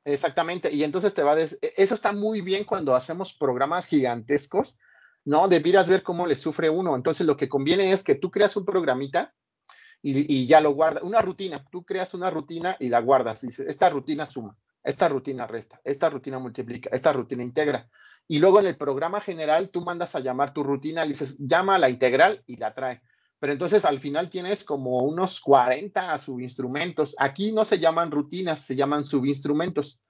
Exactamente, y entonces te va a e, Eso está muy bien cuando hacemos programas gigantescos ¿no? Debieras ver cómo le sufre uno. Entonces, lo que conviene es que tú creas un programita y, ya lo guardas, una rutina, tú creas una rutina y la guardas. Dices, esta rutina suma, esta rutina resta, esta rutina multiplica, esta rutina integra. Y luego en el programa general tú mandas a llamar tu rutina, le dices, llama a la integral y la trae. Pero entonces al final tienes como unos 40 subinstrumentos. Aquí no se llaman rutinas, se llaman subinstrumentos.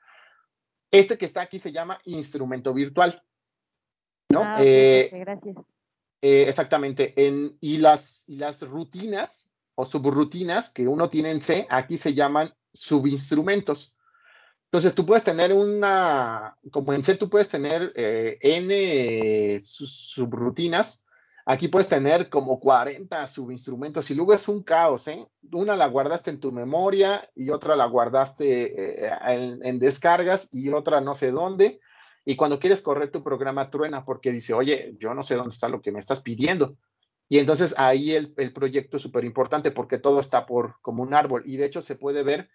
Este que está aquí se llama instrumento virtual. ¿no? Ah, eh, eh, exactamente. En, y, las, y las rutinas o subrutinas que uno tiene en C, aquí se llaman subinstrumentos. Entonces tú puedes tener una, como en C tú puedes tener eh, N subrutinas, aquí puedes tener como 40 subinstrumentos y luego es un caos, ¿eh? Una la guardaste en tu memoria y otra la guardaste en, descargas y otra no sé dónde y cuando quieres correr tu programa, truena porque dice, oye, yo no sé dónde está lo que me estás pidiendo. Y entonces ahí el, proyecto es súper importante porque todo está por como un árbol y de hecho se puede ver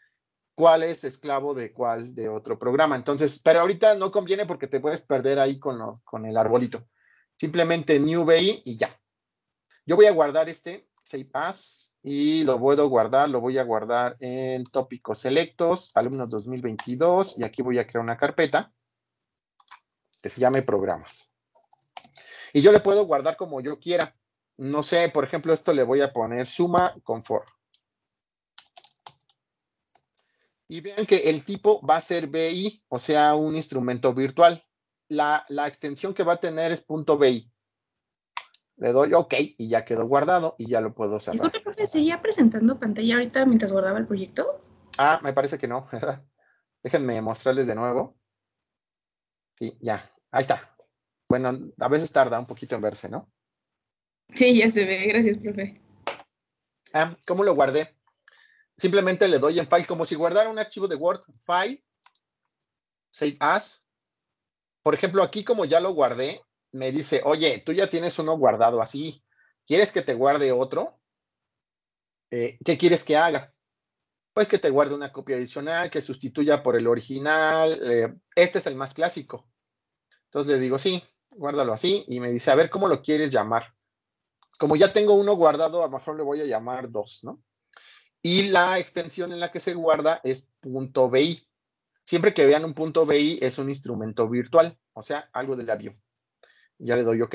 cuál es esclavo de cuál de otro programa. Entonces, pero ahorita no conviene porque te puedes perder ahí con, el arbolito. Simplemente new Bay y ya. Yo voy a guardar este save pass y lo puedo guardar, lo voy a guardar en tópicos selectos, alumnos 2022 y aquí voy a crear una carpeta se llame programas. Y yo le puedo guardar como yo quiera. No sé, por ejemplo, esto le voy a poner suma con for. Y vean que el tipo va a ser BI, o sea, un instrumento virtual. La, la extensión que va a tener es punto .bi. Le doy OK y ya quedó guardado y ya lo puedo cerrar. profe, ¿seguía presentando pantalla ahorita mientras guardaba el proyecto? Ah, me parece que no, ¿verdad? Déjenme mostrarles de nuevo. Sí, ya, Ahí está. Bueno, a veces tarda un poquito en verse, ¿no? Sí, ya se ve. Gracias, profe. Ah, ¿cómo lo guardé? Simplemente le doy en File, como si guardara un archivo de Word, File, Save As. Por ejemplo, aquí como ya lo guardé, me dice, oye, tú ya tienes uno guardado así. ¿Quieres que te guarde otro? Eh, ¿Qué quieres que haga? Pues que te guarde una copia adicional, que sustituya por el original. Eh, este es el más clásico. Entonces le digo, sí, guárdalo así. Y me dice, a ver, ¿cómo lo quieres llamar? Como ya tengo uno guardado, a lo mejor le voy a llamar dos, ¿no? Y la extensión en la que se guarda es punto .bi. Siempre que vean un punto .bi es un instrumento virtual, o sea, algo de la view. Ya le doy OK.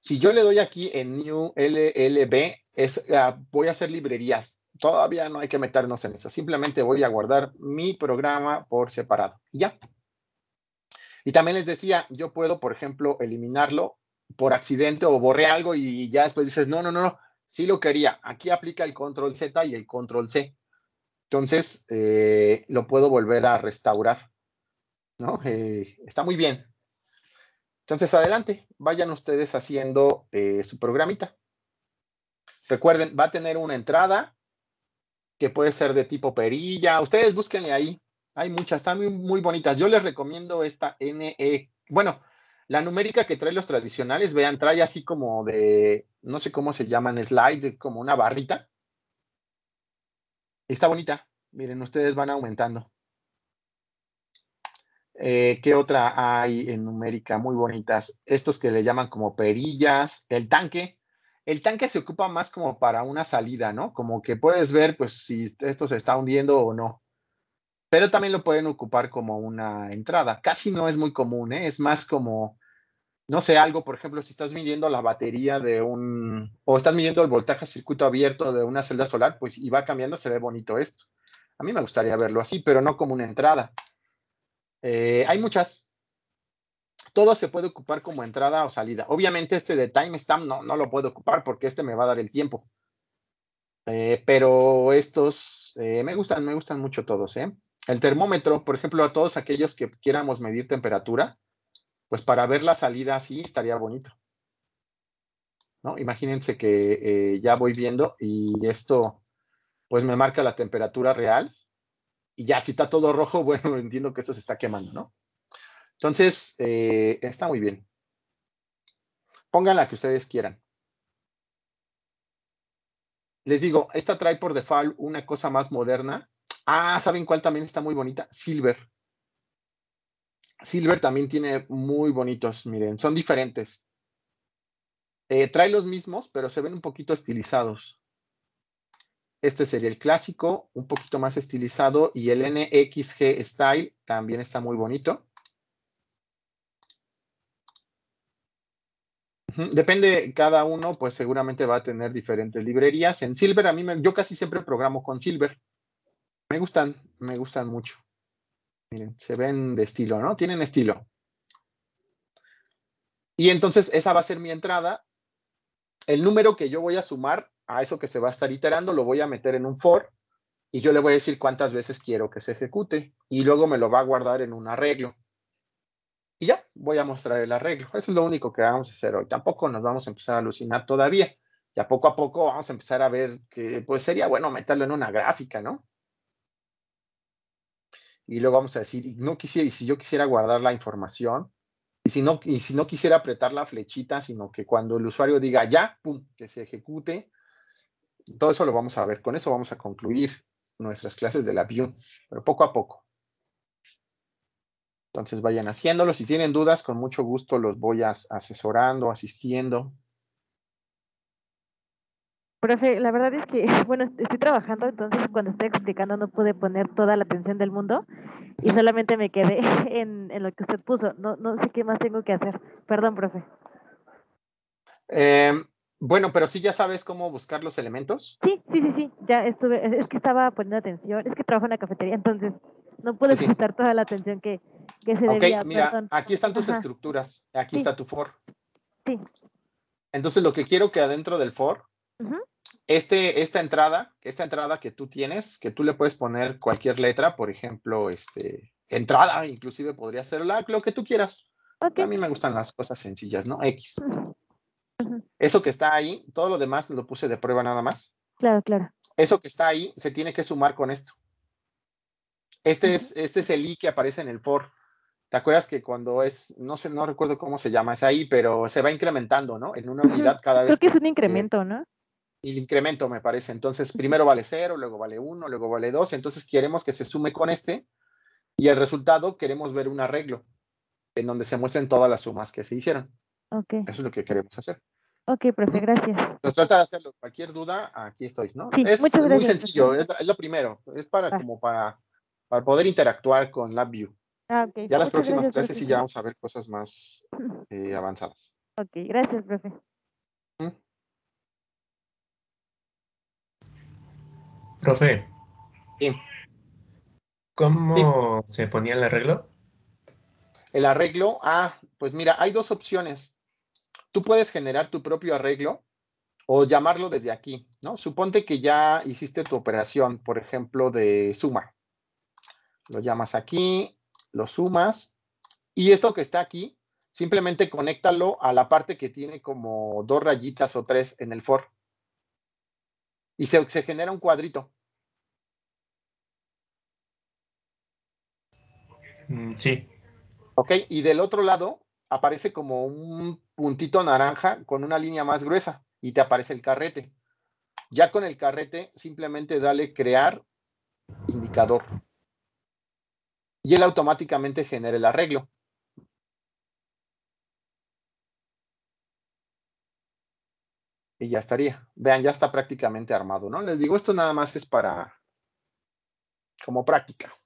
Si yo le doy aquí en New LLB, es, ah, voy a hacer librerías. Todavía no hay que meternos en eso. Simplemente voy a guardar mi programa por separado. Ya. Y también les decía, yo puedo, por ejemplo, eliminarlo por accidente o borré algo y ya después dices, no, no, no, no, sí lo quería. Aquí aplica el control Z y el control C. Entonces, eh, lo puedo volver a restaurar. ¿no? Eh, está muy bien. Entonces, adelante, vayan ustedes haciendo eh, su programita. Recuerden, va a tener una entrada que puede ser de tipo perilla. Ustedes búsquenle ahí hay muchas, están muy, bonitas. Yo les recomiendo esta NE. Bueno, la numérica que trae los tradicionales, vean, trae así como de, no sé cómo se llaman, slide, como una barrita. Está bonita. Miren, ustedes van aumentando. Eh, ¿Qué otra hay en numérica? Muy bonitas. Estos que le llaman como perillas, el tanque. El tanque se ocupa más como para una salida, ¿no? Como que puedes ver, pues, si esto se está hundiendo o no pero también lo pueden ocupar como una entrada. Casi no es muy común, ¿eh? es más como, no sé, algo, por ejemplo, si estás midiendo la batería de un, o estás midiendo el voltaje circuito abierto de una celda solar, pues y va cambiando, se ve bonito esto. A mí me gustaría verlo así, pero no como una entrada. Eh, hay muchas. Todo se puede ocupar como entrada o salida. Obviamente este de timestamp no, no lo puedo ocupar porque este me va a dar el tiempo. Eh, pero estos eh, me gustan, me gustan mucho todos, ¿eh? El termómetro, por ejemplo, a todos aquellos que quieramos medir temperatura, pues para ver la salida así estaría bonito. ¿No? Imagínense que eh, ya voy viendo y esto pues me marca la temperatura real y ya si está todo rojo, *laughs* bueno, entiendo que esto se está quemando, ¿no? Entonces, eh, está muy bien. Pongan la que ustedes quieran. Les digo, esta trae por default una cosa más moderna Ah, ¿saben cuál también está muy bonita? Silver. Silver también tiene muy bonitos, miren, son diferentes. Eh, trae los mismos, pero se ven un poquito estilizados. Este sería el clásico, un poquito más estilizado, y el NXG Style también está muy bonito. Depende cada uno, pues seguramente va a tener diferentes librerías. En Silver, a mí yo casi siempre programo con Silver. Me gustan, me gustan mucho. Miren, se ven de estilo, ¿no? Tienen estilo. Y entonces esa va a ser mi entrada. El número que yo voy a sumar a eso que se va a estar iterando lo voy a meter en un for y yo le voy a decir cuántas veces quiero que se ejecute y luego me lo va a guardar en un arreglo. Y ya, voy a mostrar el arreglo. *laughs* Eso es lo único que vamos a hacer hoy. Tampoco nos vamos a empezar a alucinar todavía. Ya poco a poco vamos a empezar a ver que pues sería bueno meterlo en una gráfica, ¿no? y luego vamos a decir, y no quisiera, si yo quisiera guardar la información, y si no, si no quisiera apretar la flechita, sino que cuando el usuario diga ya, pum, que se ejecute, todo eso lo vamos a ver. Con eso vamos a concluir nuestras clases de la view, pero poco a poco. Entonces vayan haciéndolo. Si tienen dudas, con mucho gusto los voy asesorando, asistiendo. Profe, la verdad es que, *laughs* bueno, estoy trabajando, entonces cuando estoy explicando no pude poner toda la atención del mundo y solamente me quedé *laughs* en, lo que usted puso. No, no sé qué más tengo que hacer. Perdón, profe. Em, bueno, pero si ya sabes cómo buscar los elementos. Sí, sí, sí, sí, ya estuve, es que estaba poniendo atención, es que trabajo en la cafetería, entonces no pude prestar toda la atención que, se okay, debía. mira, aquí están tus estructuras, aquí está tu for. Sí. Entonces lo que quiero que adentro del for este, esta entrada, esta entrada que tú tienes, que tú le puedes poner cualquier letra, por ejemplo, este, entrada, inclusive podría ser la, lo que tú quieras. A mí me gustan las cosas sencillas, ¿no? X. Eso que está ahí, todo lo demás lo puse de prueba nada más. Claro, claro. Eso que está ahí se tiene que sumar con esto. Este, es, este es el i que aparece en el for. ¿Te acuerdas que cuando es, no sé, no recuerdo cómo se llama, es ahí, pero se va incrementando, ¿no? En una unidad cada vez. Creo que es un incremento, ¿no? el incremento, me parece. Entonces, primero vale cero, luego vale uno, luego vale dos. Entonces, queremos que se sume con este y el resultado queremos ver un arreglo en donde se muestren todas las sumas que se hicieron. Okay. Eso es lo que queremos hacer. Ok, profe, gracias. Nos trata de hacerlo. Cualquier duda, aquí estoy, ¿no? es muy sencillo, es, lo primero. Es para como para, poder interactuar con LabVIEW. view ah, Ya las próximas clases y ya vamos a ver cosas más eh, avanzadas. Ok, gracias, profe. Profe. ¿Cómo se ponía el arreglo? El arreglo, ah, pues mira, hay dos opciones. Tú puedes generar tu propio arreglo o llamarlo desde aquí, ¿no? Suponte que ya hiciste tu operación, por ejemplo, de suma. Lo llamas aquí, lo sumas y esto que está aquí, simplemente conéctalo a la parte que tiene como dos rayitas o tres en el for. Y se, se genera un cuadrito. Mm, sí. Ok, y del otro lado aparece como un puntito naranja con una línea más gruesa y te aparece el carrete. Ya con el carrete simplemente dale crear indicador. Y él automáticamente genera el arreglo. Y ya estaría. Vean, ya está prácticamente armado, ¿no? Les digo, esto nada más es para como práctica.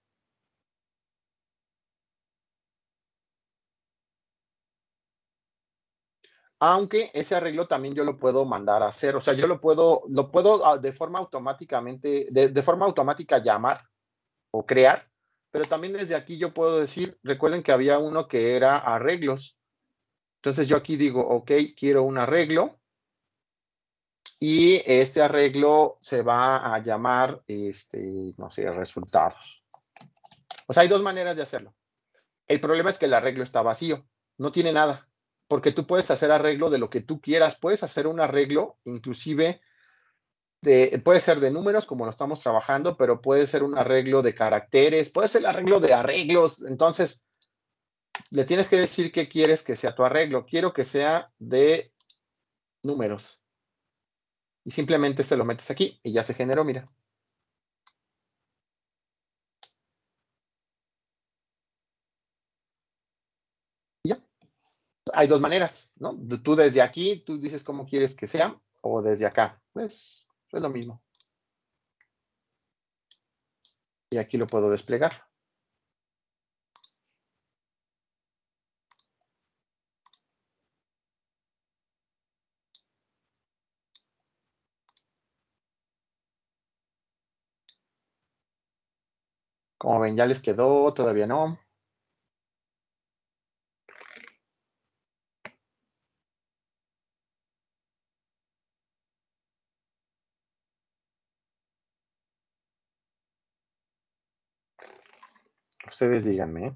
aunque ese arreglo también yo lo puedo mandar a hacer, o sea, yo lo puedo, lo puedo ah, de forma automáticamente, de, forma automática llamar o crear, pero también desde aquí yo puedo decir, recuerden que había uno que era arreglos, entonces yo aquí digo, ok, quiero un arreglo y este arreglo se va a llamar, este, no sé, resultados. O sea, hay dos maneras de hacerlo. El problema es que el arreglo está vacío, no tiene nada porque tú puedes hacer arreglo de lo que tú quieras, puedes hacer un arreglo inclusive de, puede ser de números como lo estamos trabajando, pero puede ser un arreglo de caracteres, puede ser el arreglo de arreglos, entonces le tienes que decir qué quieres que sea tu arreglo, quiero que sea de números. Y simplemente se lo metes aquí y ya se generó, mira. hay dos maneras, ¿no? Tú desde aquí, tú dices cómo quieres que sea, o desde acá. Pues, es lo mismo. Y aquí lo puedo desplegar. Como ven, ya les quedó, todavía no. ustedes díganme. ¿eh?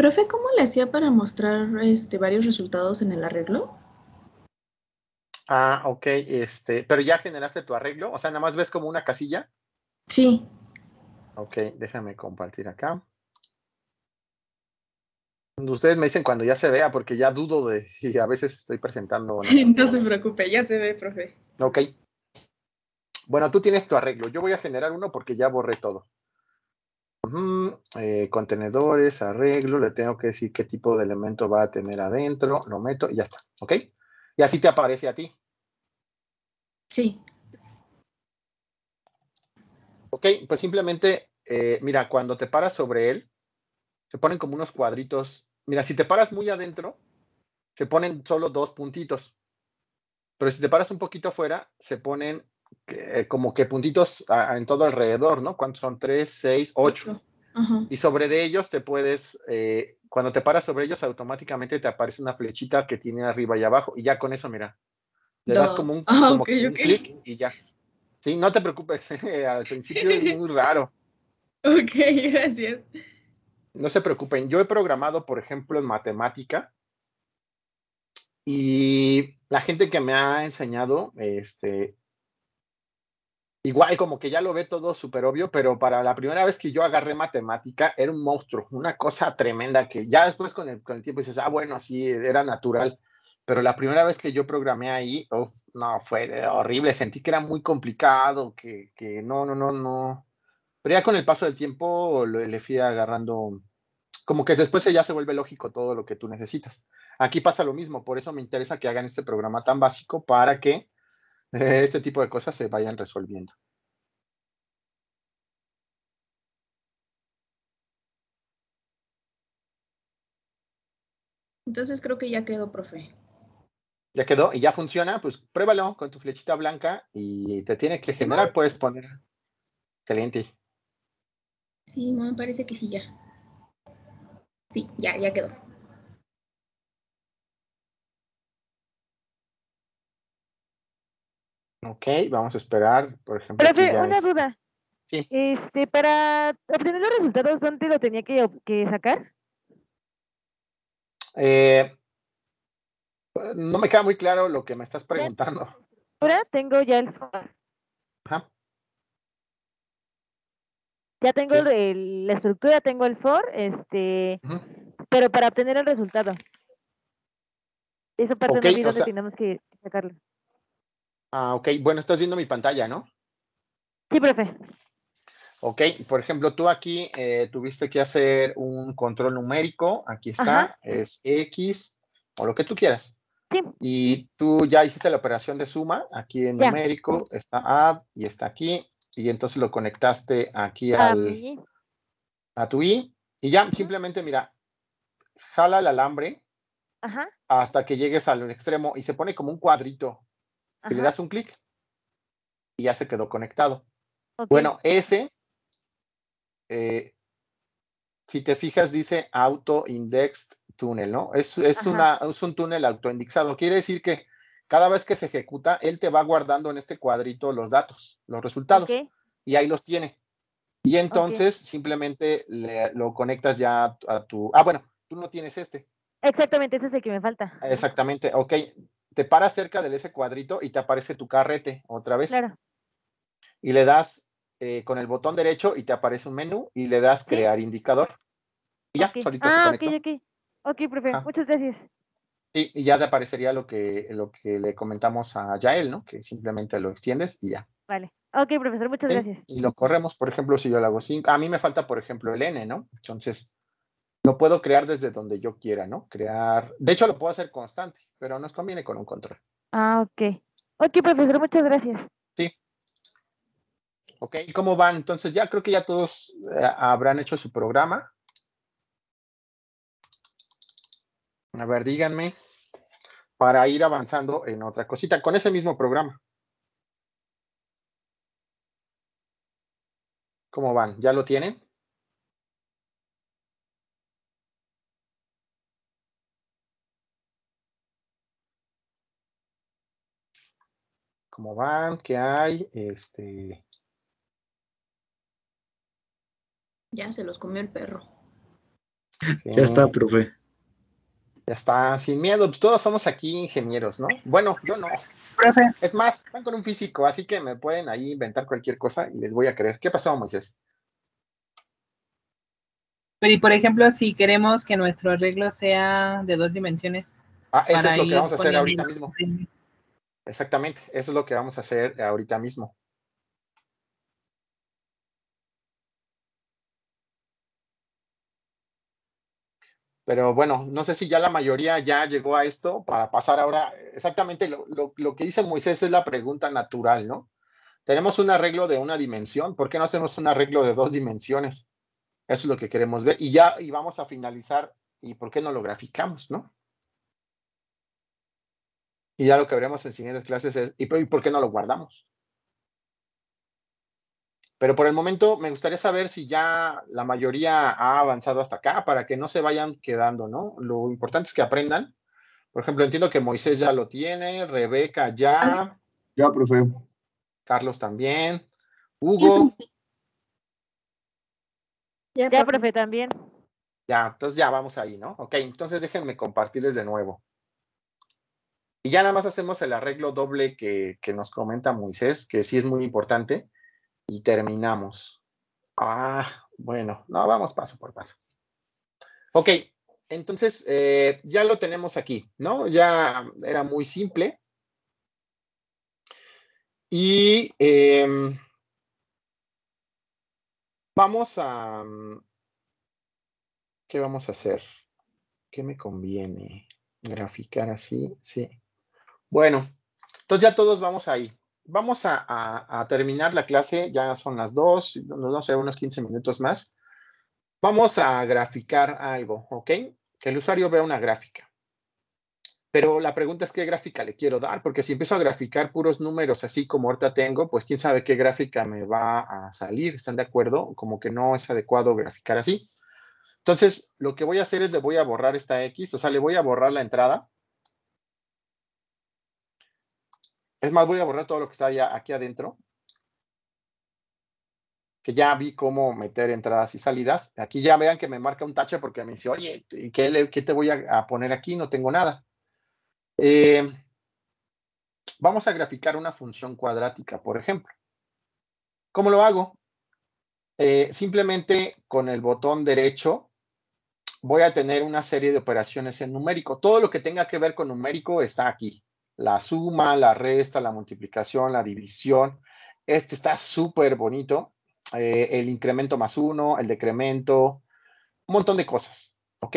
Profe, ¿cómo le hacía para mostrar este, varios resultados en el arreglo? Ah, ok, este, pero ya generaste tu arreglo, o sea, nada más ves como una casilla. Sí. Ok, déjame compartir acá. Ustedes me dicen cuando ya se vea, porque ya dudo de *laughs* y a veces estoy presentando. *laughs* ¿no? no se preocupe, ya se ve, profe. Ok. Bueno, tú tienes tu arreglo. Yo voy a generar uno porque ya borré todo. Eh, contenedores, arreglo, le tengo que decir qué tipo de elemento va a tener adentro, lo meto y ya está, ¿ok? Y así te aparece a ti. Sí. Ok, pues simplemente, eh, mira, cuando te paras sobre él, se ponen como unos cuadritos. Mira, si te paras muy adentro, se ponen solo dos puntitos. Pero si te paras un poquito afuera, se ponen como que puntitos en todo alrededor, ¿no? ¿Cuántos son? Tres, seis, ocho. Y sobre de ellos te puedes, eh, cuando te paras sobre ellos, automáticamente te aparece una flechita que tiene arriba y abajo. Y ya con eso, mira, le das como un, *laughs* ah, clic y ya. Sí, no te preocupes, *laughs* al principio es muy *laughs* raro. Ok, gracias. No se preocupen, yo he programado, por ejemplo, en matemática y la gente que me ha enseñado, este, igual como que ya lo ve todo súper obvio, pero para la primera vez que yo agarré matemática era un monstruo, una cosa tremenda que ya después con el, con el tiempo dices, ah, bueno, sí, era natural. Pero la primera vez que yo programé ahí, no, fue horrible, sentí que era muy complicado, que, que no, no, no, no. Pero ya con el paso del tiempo le fui agarrando, como que después ya se vuelve lógico todo lo que tú necesitas. Aquí pasa lo mismo, por eso me interesa que hagan este programa tan básico para que eh, este tipo de cosas se vayan resolviendo. Entonces creo que ya quedó, profe. Ya quedó y ya funciona, pues pruébalo con tu flechita blanca y te tiene que generar, puedes poner. Excelente. Sí, me parece que sí, ya. Sí, ya, ya quedó. Ok, vamos a esperar, por ejemplo. Pero una duda. Sí. Este, para obtener los resultados, ¿dónde lo tenía que, sacar? Eh, no me queda muy claro lo que me estás preguntando. Ahora tengo ya el Ajá. Ya tengo la estructura, tengo el for, este, pero para obtener el resultado. Eso parte de video donde tenemos que sacarlo. Ah, ok. Bueno, estás viendo mi pantalla, ¿no? Sí, profe. Ok, por ejemplo, tú aquí eh, tuviste que hacer un control numérico. Aquí está, es X o lo que tú quieras. Sí. Y tú ya hiciste la operación de suma aquí en numérico, está add y está aquí. Y entonces lo conectaste aquí a al, a tu i. Y ya, simplemente mira, jala el alambre hasta que llegues al extremo y se pone como un cuadrito le das un clic y ya se quedó conectado. Bueno, ese, eh, si te fijas, dice auto-indexed túnel, ¿no? Es, un túnel autoindexado. Quiere decir que cada vez que se ejecuta, él te va guardando en este cuadrito los datos, los resultados, y ahí los tiene. Y entonces simplemente le, lo conectas ya a tu, a tu... Ah, bueno, tú no tienes este. Exactamente, ese es el que me falta. Exactamente, ok te paras cerca del ese cuadrito y te aparece tu carrete otra vez. Claro. Y le das eh, con el botón derecho y te aparece un menú y le das crear indicador. Y ya, solito ah, se conectó. ok, ok. Ok, profe, ah. muchas gracias. Y, y, ya te aparecería lo que, lo que le comentamos a Yael, ¿no? Que simplemente lo extiendes y ya. Vale. Ok, profesor, muchas gracias. Y lo corremos, por ejemplo, si yo lo hago 5. A mí me falta, por ejemplo, el N, ¿no? Entonces, lo puedo crear desde donde yo quiera, ¿no? Crear, de hecho lo puedo hacer constante, pero nos conviene con un control. Ah, ok. Ok, profesor, muchas gracias. Sí. Ok, ¿cómo van? Entonces ya creo que ya todos eh, habrán hecho su programa. A ver, díganme, para ir avanzando en otra cosita, con ese mismo programa. ¿Cómo van? ¿Ya lo tienen? cómo van, qué hay, este. Ya se los comió el perro. Ya está, profe. Ya está, sin miedo, pues todos somos aquí ingenieros, ¿no? Bueno, yo no. Es más, van con un físico, así que me pueden ahí inventar cualquier cosa y les voy a creer. ¿Qué pasó, Moisés? Pero y por ejemplo, si queremos que nuestro arreglo sea de dos dimensiones. Ah, eso es lo que vamos a hacer ahorita mismo. Exactamente, eso es lo que vamos a hacer ahorita mismo. Pero bueno, no sé si ya la mayoría ya llegó a esto para pasar ahora. Exactamente lo, que dice Moisés es la pregunta natural, ¿no? Tenemos un arreglo de una dimensión, ¿por qué no hacemos un arreglo de dos dimensiones? Eso es lo que queremos ver. Y ya y vamos a finalizar, ¿y por qué no lo graficamos, no? Y ya lo que veremos en siguientes clases es, ¿y por qué no lo guardamos? Pero por el momento me gustaría saber si ya la mayoría ha avanzado hasta acá para que no se vayan quedando, ¿no? Lo importante es que aprendan. Por ejemplo, entiendo que Moisés ya lo tiene, Rebeca ya. Ya, profe. Carlos también. Hugo. Ya, profe, también. Ya, entonces ya vamos ahí, ¿no? Ok, entonces déjenme compartirles de nuevo. Y ya nada más hacemos el arreglo doble que, nos comenta Moisés, que sí es muy importante, y terminamos. Ah, bueno, no, vamos paso por paso. Ok, entonces eh, ya lo tenemos aquí, ¿no? Ya era muy simple. Y em, vamos a... ¿Qué vamos a hacer? ¿Qué me conviene? ¿Graficar así? Sí. Bueno, entonces ya todos vamos ahí. Vamos a, terminar la clase, ya son las dos, no sé, unos 15 minutos más. Vamos a graficar algo, ¿ok? Que el usuario vea una gráfica. Pero la pregunta es qué gráfica le quiero dar, porque si empiezo a graficar puros números así como ahorita tengo, pues quién sabe qué gráfica me va a salir, ¿están de acuerdo? Como que no es adecuado graficar así. Entonces, lo que voy a hacer es le voy a borrar esta X, o sea, le voy a borrar la entrada Es más, voy a borrar todo lo que está ya aquí adentro. Que ya vi cómo meter entradas y salidas. Aquí ya vean que me marca un tache porque me dice, oye, ¿qué, qué te voy a, poner aquí? No tengo nada. Eh, vamos a graficar una función cuadrática, por ejemplo. ¿Cómo lo hago? Eh, simplemente con el botón derecho voy a tener una serie de operaciones en numérico. Todo lo que tenga que ver con numérico está aquí la suma, la resta, la multiplicación, la división. Este está súper bonito. Eh, el incremento más uno, el decremento, un montón de cosas, ¿ok?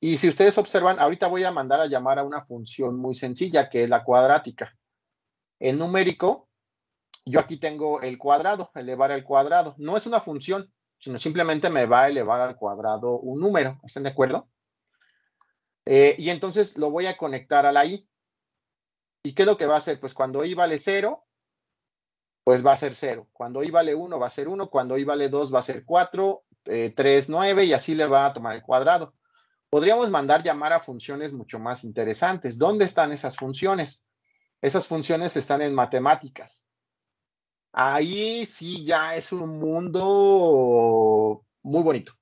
Y si ustedes observan, ahorita voy a mandar a llamar a una función muy sencilla, que es la cuadrática. En numérico, yo aquí tengo el cuadrado, elevar al cuadrado. No es una función, sino simplemente me va a elevar al cuadrado un número. ¿Están de acuerdo? Eh, y entonces lo voy a conectar a la i. ¿Y qué es lo que va a hacer? Pues cuando i vale 0, pues va a ser 0. Cuando i vale 1 va a ser 1, cuando i vale 2 va a ser 4, 3, 9 y así le va a tomar el cuadrado. Podríamos mandar llamar a funciones mucho más interesantes. ¿Dónde están esas funciones? Esas funciones están en matemáticas. Ahí sí ya es un mundo muy bonito.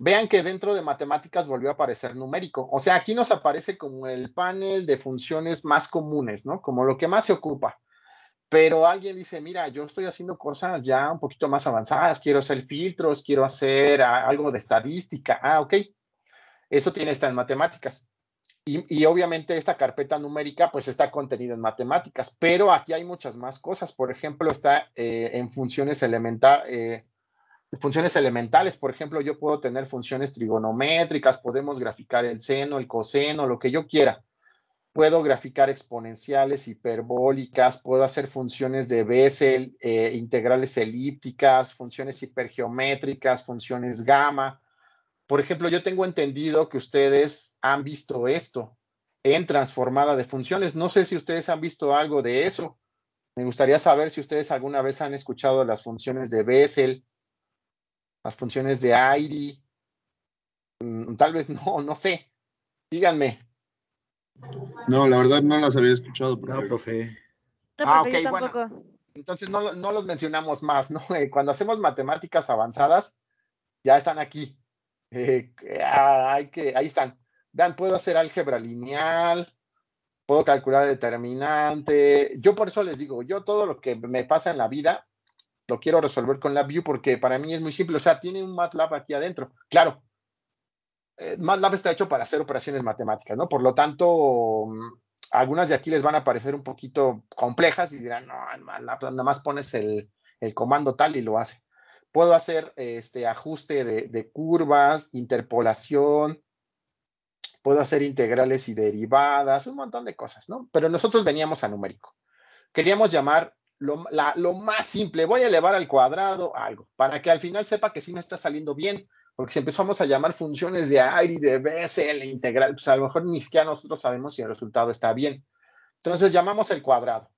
Vean que dentro de matemáticas volvió a aparecer numérico. O sea, aquí nos aparece como el panel de funciones más comunes, ¿no? Como lo que más se ocupa. Pero alguien dice, mira, yo estoy haciendo cosas ya un poquito más avanzadas, quiero hacer filtros, quiero hacer ah, algo de estadística. Ah, ok. Eso tiene esta en matemáticas. Y, obviamente esta carpeta numérica pues está contenida en matemáticas, pero aquí hay muchas más cosas. Por ejemplo, está eh, en funciones elementales, eh, funciones elementales, por ejemplo, yo puedo tener funciones trigonométricas, podemos graficar el seno, el coseno, lo que yo quiera. Puedo graficar exponenciales hiperbólicas, puedo hacer funciones de Bessel, eh, integrales elípticas, funciones hipergeométricas, funciones gamma. Por ejemplo, yo tengo entendido que ustedes han visto esto en transformada de funciones. No sé si ustedes han visto algo de eso. Me gustaría saber si ustedes alguna vez han escuchado las funciones de Bessel, las funciones de Airi. Mm, tal vez no, no sé. Díganme. No, la verdad no las había escuchado, No, profe. ah, ok, bueno. Entonces no, los mencionamos más, ¿no? *laughs* Eh, cuando hacemos matemáticas avanzadas, ya están aquí. Eh, ah, hay que, ahí están. Vean, puedo hacer álgebra lineal, puedo calcular determinante. Yo por eso les digo, yo todo lo que me pasa en la vida lo quiero resolver con LabVIEW porque para mí es muy simple. O sea, tiene un MATLAB aquí adentro. Claro, eh, MATLAB está hecho para hacer operaciones matemáticas, ¿no? Por lo tanto, mm, algunas de aquí les van a parecer un poquito complejas y dirán, no, MATLAB nada más pones el, comando tal y lo hace. Puedo hacer este ajuste de curvas, interpolación, puedo hacer integrales y derivadas, un montón de cosas, ¿no? Pero nosotros veníamos a numérico. Queríamos llamar lo, más simple, voy a elevar al cuadrado algo, para que al final sepa que sí me está saliendo bien, porque si empezamos a llamar funciones de aire y de BSL integral, pues a lo mejor ni siquiera nosotros sabemos si el resultado está bien. Entonces llamamos el cuadrado.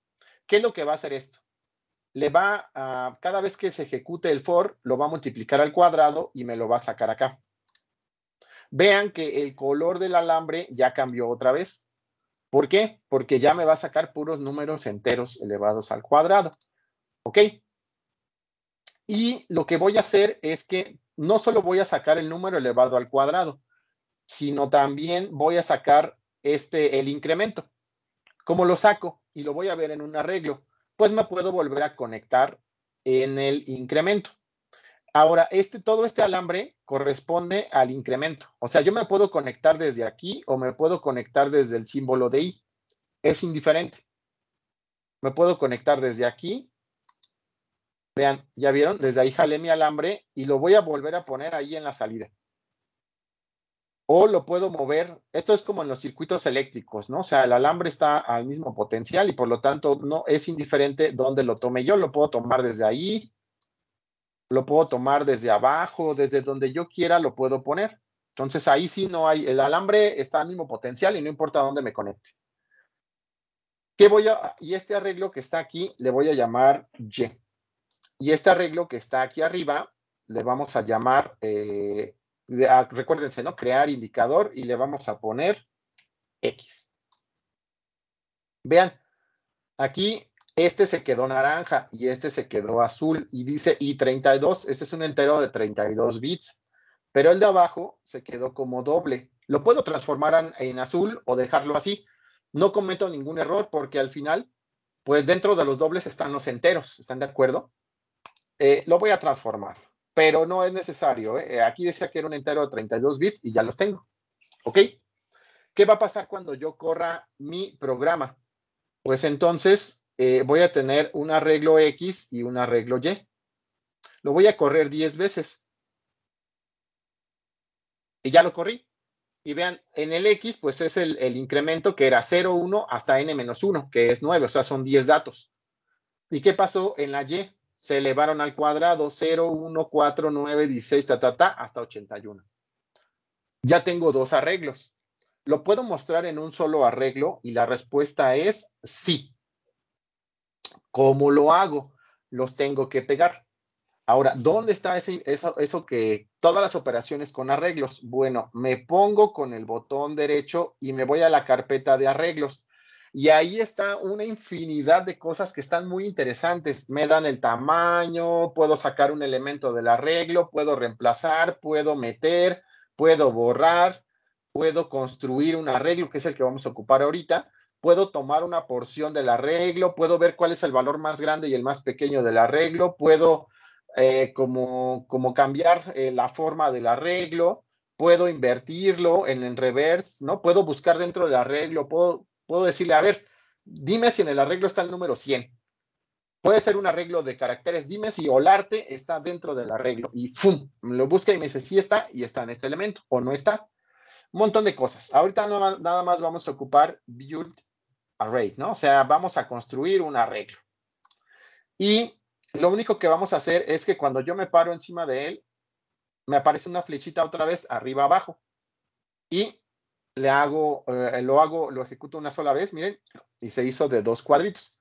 ¿Qué es lo que va a hacer esto? Le va a, cada vez que se ejecute el for, lo va a multiplicar al cuadrado y me lo va a sacar acá. Vean que el color del alambre ya cambió otra vez. ¿Por qué? Porque ya me va a sacar puros números enteros elevados al cuadrado. ¿Ok? Y lo que voy a hacer es que no solo voy a sacar el número elevado al cuadrado, sino también voy a sacar este, el incremento. ¿Cómo lo saco? Y lo voy a ver en un arreglo. Pues me puedo volver a conectar en el incremento. Ahora, este, todo este alambre corresponde al incremento. O sea, yo me puedo conectar desde aquí o me puedo conectar desde el símbolo de I. Es indiferente. Me puedo conectar desde aquí. Vean, ¿ya vieron? Desde ahí jalé mi alambre y lo voy a volver a poner ahí en la salida. O lo puedo mover. Esto es como en los circuitos eléctricos, ¿no? O sea, el alambre está al mismo potencial y por lo tanto no es indiferente dónde lo tome yo. Lo puedo tomar desde ahí, lo puedo tomar desde abajo, desde donde yo quiera lo puedo poner. Entonces ahí sí no hay, el alambre está al mismo potencial y no importa dónde me conecte. ¿Qué voy a, y este arreglo que está aquí le voy a llamar Y. Y este arreglo que está aquí arriba le vamos a llamar, eh, ah, recuérdense, ¿no? Crear indicador y le vamos a poner X. Vean, aquí este se quedó naranja y este se quedó azul y dice y 32, este es un entero de 32 bits, pero el de abajo se quedó como doble. Lo puedo transformar en, azul o dejarlo así. No cometo ningún error porque al final, pues dentro de los dobles están los enteros, ¿están de acuerdo? Eh, lo voy a transformar, pero no es necesario. ¿eh? Eh, aquí decía que era un entero de 32 bits y ya los tengo. ¿Ok? ¿Qué va a pasar cuando yo corra mi programa? Pues entonces eh, voy a tener un arreglo X y un arreglo Y. Lo voy a correr 10 veces. Y ya lo corrí. Y vean, en el X, pues es el, incremento que era 0, 1 hasta n menos 1, que es 9, o sea, son 10 datos. ¿Y qué pasó en la Y? Se elevaron al cuadrado 0, 1, 4, 9, 16, ta, ta, ta, hasta 81. Ya tengo dos arreglos. ¿Lo puedo mostrar en un solo arreglo? Y la respuesta es sí. ¿Cómo lo hago? Los tengo que pegar. Ahora, ¿dónde está ese, eso, eso que todas las operaciones con arreglos? Bueno, me pongo con el botón derecho y me voy a la carpeta de arreglos. Y ahí está una infinidad de cosas que están muy interesantes. Me dan el tamaño, puedo sacar un elemento del arreglo, puedo reemplazar, puedo meter, puedo borrar, puedo construir un arreglo, que es el que vamos a ocupar ahorita puedo tomar una porción del arreglo, puedo ver cuál es el valor más grande y el más pequeño del arreglo, puedo eh, como, como, cambiar eh, la forma del arreglo, puedo invertirlo en el reverse, ¿no? Puedo buscar dentro del arreglo, puedo, puedo decirle, a ver, dime si en el arreglo está el número 100. Puede ser un arreglo de caracteres, dime si Olarte está dentro del arreglo y ¡fum! Lo busca y me dice si sí está y está en este elemento o no está. Un montón de cosas. Ahorita nada más vamos a ocupar build array, ¿no? O sea, vamos a construir un arreglo. Y lo único que vamos a hacer es que cuando yo me paro encima de él, me aparece una flechita otra vez arriba abajo. Y le hago, eh, lo hago, lo ejecuto una sola vez, miren, y se hizo de dos cuadritos.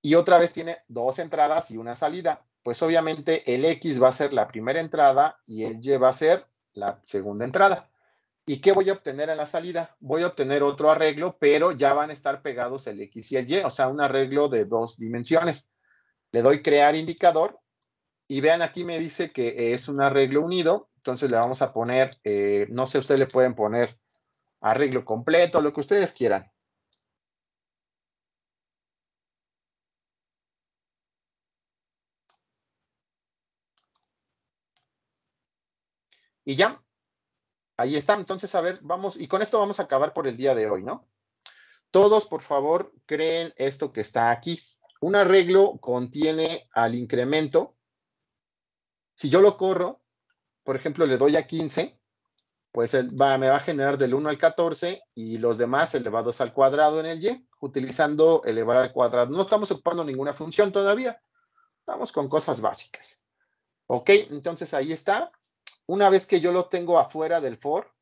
Y otra vez tiene dos entradas y una salida. Pues obviamente el X va a ser la primera entrada y el Y va a ser la segunda entrada. ¿Y qué voy a obtener en la salida? Voy a obtener otro arreglo, pero ya van a estar pegados el X y el Y, o sea, un arreglo de dos dimensiones. Le doy crear indicador y vean aquí me dice que es un arreglo unido, entonces le vamos a poner, eh, no sé, ustedes le pueden poner arreglo completo, lo que ustedes quieran. Y ya, Ahí está. Entonces, a ver, vamos, y con esto vamos a acabar por el día de hoy, ¿no? Todos, por favor, creen esto que está aquí. Un arreglo contiene al incremento. Si yo lo corro, por ejemplo, le doy a 15, pues va, me va a generar del 1 al 14 y los demás elevados al cuadrado en el y, utilizando elevar al cuadrado. No estamos ocupando ninguna función todavía. Vamos con cosas básicas. Ok, entonces ahí está una vez que yo lo tengo afuera del for,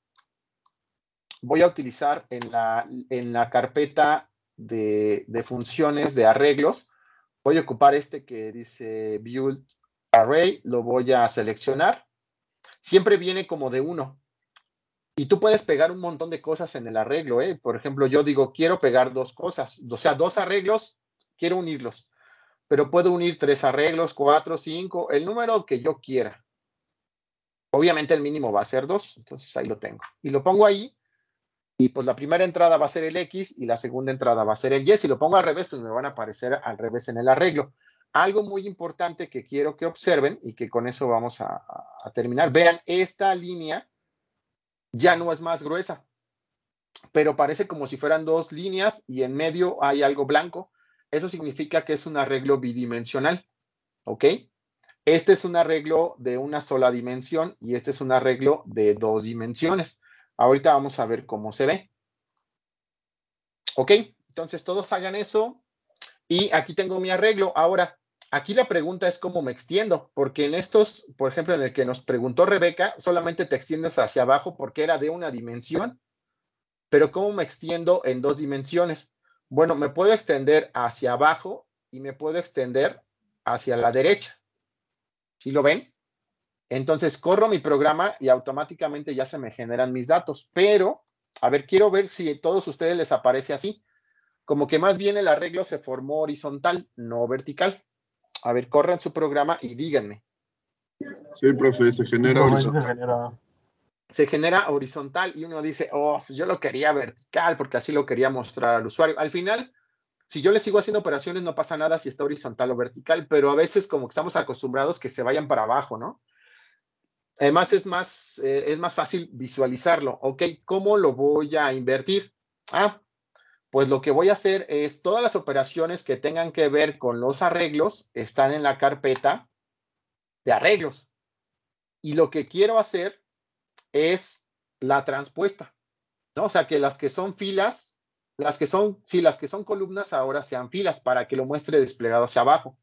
voy a utilizar en la, carpeta de, funciones de arreglos, voy a ocupar este que dice build array, lo voy a seleccionar. Siempre viene como de uno. Y tú puedes pegar un montón de cosas en el arreglo. ¿eh? Por ejemplo, yo digo, quiero pegar dos cosas, o sea, dos arreglos, quiero unirlos. Pero puedo unir tres arreglos, cuatro, cinco, el número que yo quiera. Obviamente el mínimo va a ser 2, entonces ahí lo tengo. Y lo pongo ahí, y pues la primera entrada va a ser el X y la segunda entrada va a ser el Y. Si lo pongo al revés, pues me van a aparecer al revés en el arreglo. Algo muy importante que quiero que observen y que con eso vamos a, terminar. Vean, esta línea ya no es más gruesa, pero parece como si fueran dos líneas y en medio hay algo blanco. Eso significa que es un arreglo bidimensional. ¿Ok? Este es un arreglo de una sola dimensión y este es un arreglo de dos dimensiones. Ahorita vamos a ver cómo se ve. Ok, entonces todos hagan eso. Y aquí tengo mi arreglo. Ahora, aquí la pregunta es cómo me extiendo, porque en estos, por ejemplo, en el que nos preguntó Rebeca, solamente te extiendes hacia abajo porque era de una dimensión. Pero ¿cómo me extiendo en dos dimensiones? Bueno, me puedo extender hacia abajo y me puedo extender hacia la derecha. ¿Sí lo ven? Entonces corro mi programa y automáticamente ya se me generan mis datos. Pero, a ver, quiero ver si a todos ustedes les aparece así. Como que más bien el arreglo se formó horizontal, no vertical. A ver, corran su programa y díganme. Sí, profe, se genera horizontal. Se genera, se genera horizontal y uno dice, oh, yo lo quería vertical porque así lo quería mostrar al usuario. Al final, si yo le sigo haciendo operaciones no pasa nada si está horizontal o vertical, pero a veces como estamos acostumbrados que se vayan para abajo, ¿no? Además es más, eh, es más fácil visualizarlo. Ok, ¿cómo lo voy a invertir? Ah, pues lo que voy a hacer es todas las operaciones que tengan que ver con los arreglos están en la carpeta de arreglos. Y lo que quiero hacer es la transpuesta, ¿no? O sea, que las que son filas las que son, las que son columnas ahora sean filas para que lo muestre desplegado hacia abajo.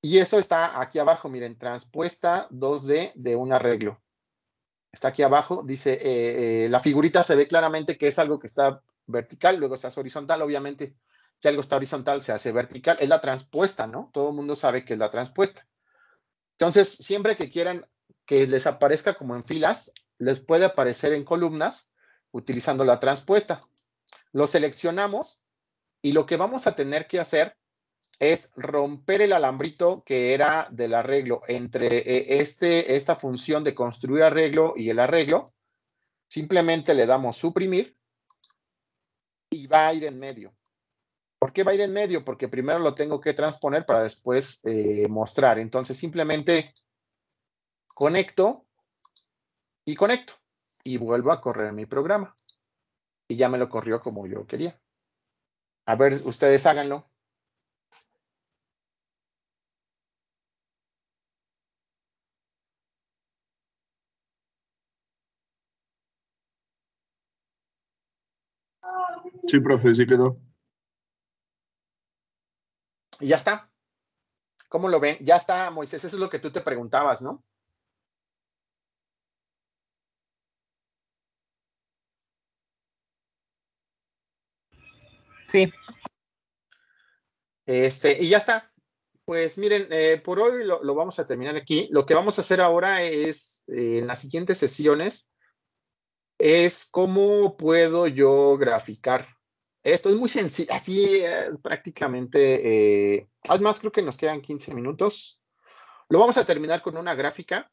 Y eso está aquí abajo, miren, transpuesta 2D de un arreglo. Está aquí abajo, dice, eh, eh, la figurita se ve claramente que es algo que está vertical, luego se hace horizontal, obviamente. Si algo está horizontal, se hace vertical. Es la transpuesta, ¿no? Todo el mundo sabe que es la transpuesta. Entonces, siempre que quieran que les aparezca como en filas, les puede aparecer en columnas utilizando la transpuesta. Lo seleccionamos y lo que vamos a tener que hacer es romper el alambrito que era del arreglo entre eh, este, esta función de construir arreglo y el arreglo. Simplemente le damos suprimir y va a ir en medio. ¿Por qué va a ir en medio? Porque primero lo tengo que transponer para después eh, mostrar. Entonces simplemente conecto y conecto y vuelvo a correr mi programa y ya me lo corrió como yo quería. A ver, ustedes háganlo. Sí, profe, sí quedó. Y ya está. ¿Cómo lo ven? Ya está, Moisés, eso es lo que tú te preguntabas, ¿no? Sí. Este, y ya está. Pues miren, eh, por hoy lo, vamos a terminar aquí. Lo que vamos a hacer ahora es, eh, en las siguientes sesiones, es cómo puedo yo graficar. Esto es muy sencillo, así eh, prácticamente. además, creo que nos quedan 15 minutos. Lo vamos a terminar con una gráfica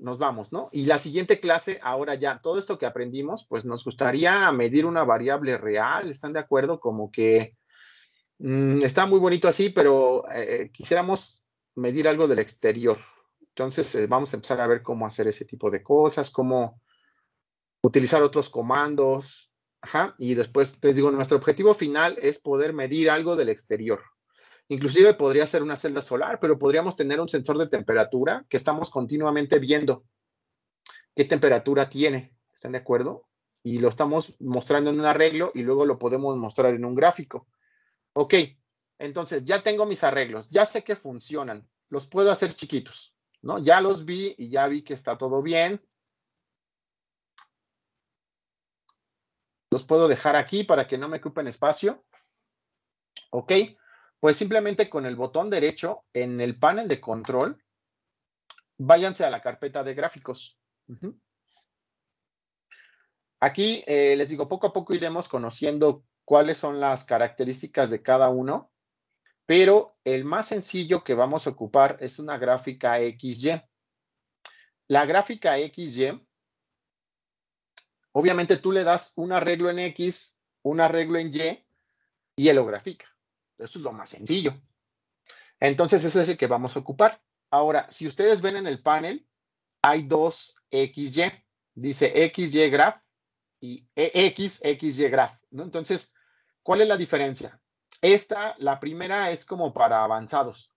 nos vamos, ¿no? Y la siguiente clase, ahora ya, todo esto que aprendimos, pues nos gustaría medir una variable real, ¿están de acuerdo? Como que mm, está muy bonito así, pero eh, quisiéramos medir algo del exterior. Entonces, eh, vamos a empezar a ver cómo hacer ese tipo de cosas, cómo utilizar otros comandos. Ajá. Y después, les digo, nuestro objetivo final es poder medir algo del exterior. Inclusive podría ser una celda solar, pero podríamos tener un sensor de temperatura que estamos continuamente viendo qué temperatura tiene. ¿Están de acuerdo? Y lo estamos mostrando en un arreglo y luego lo podemos mostrar en un gráfico. Ok, entonces ya tengo mis arreglos, ya sé que funcionan, los puedo hacer chiquitos, ¿no? Ya los vi y ya vi que está todo bien, Los puedo dejar aquí para que no me ocupen espacio. Ok. Pues simplemente con el botón derecho en el panel de control, váyanse a la carpeta de gráficos. Aquí eh, les digo, poco a poco iremos conociendo cuáles son las características de cada uno, pero el más sencillo que vamos a ocupar es una gráfica XY. La gráfica XY, obviamente tú le das un arreglo en X, un arreglo en Y y él lo grafica. Eso es lo más sencillo. Entonces, ese es el que vamos a ocupar. Ahora, si ustedes ven en el panel, hay dos XY. Dice XY graph y e X, XY graph. ¿no? Entonces, ¿cuál es la diferencia? Esta, la primera es como para avanzados.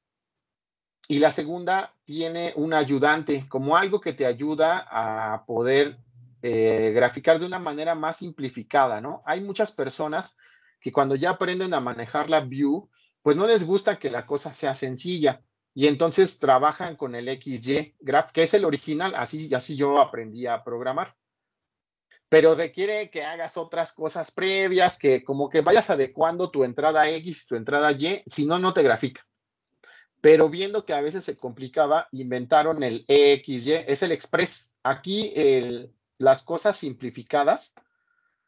Y la segunda tiene un ayudante, como algo que te ayuda a poder eh, graficar de una manera más simplificada, ¿no? Hay muchas personas que cuando ya aprenden a manejar la view, pues no les gusta que la cosa sea sencilla y entonces trabajan con el XY graph, que es el original, así, así yo aprendí a programar. Pero requiere que hagas otras cosas previas, que como que vayas adecuando tu entrada X, tu entrada Y, si no, no te grafica. Pero viendo que a veces se complicaba, inventaron el XY, es el Express. Aquí el, las cosas simplificadas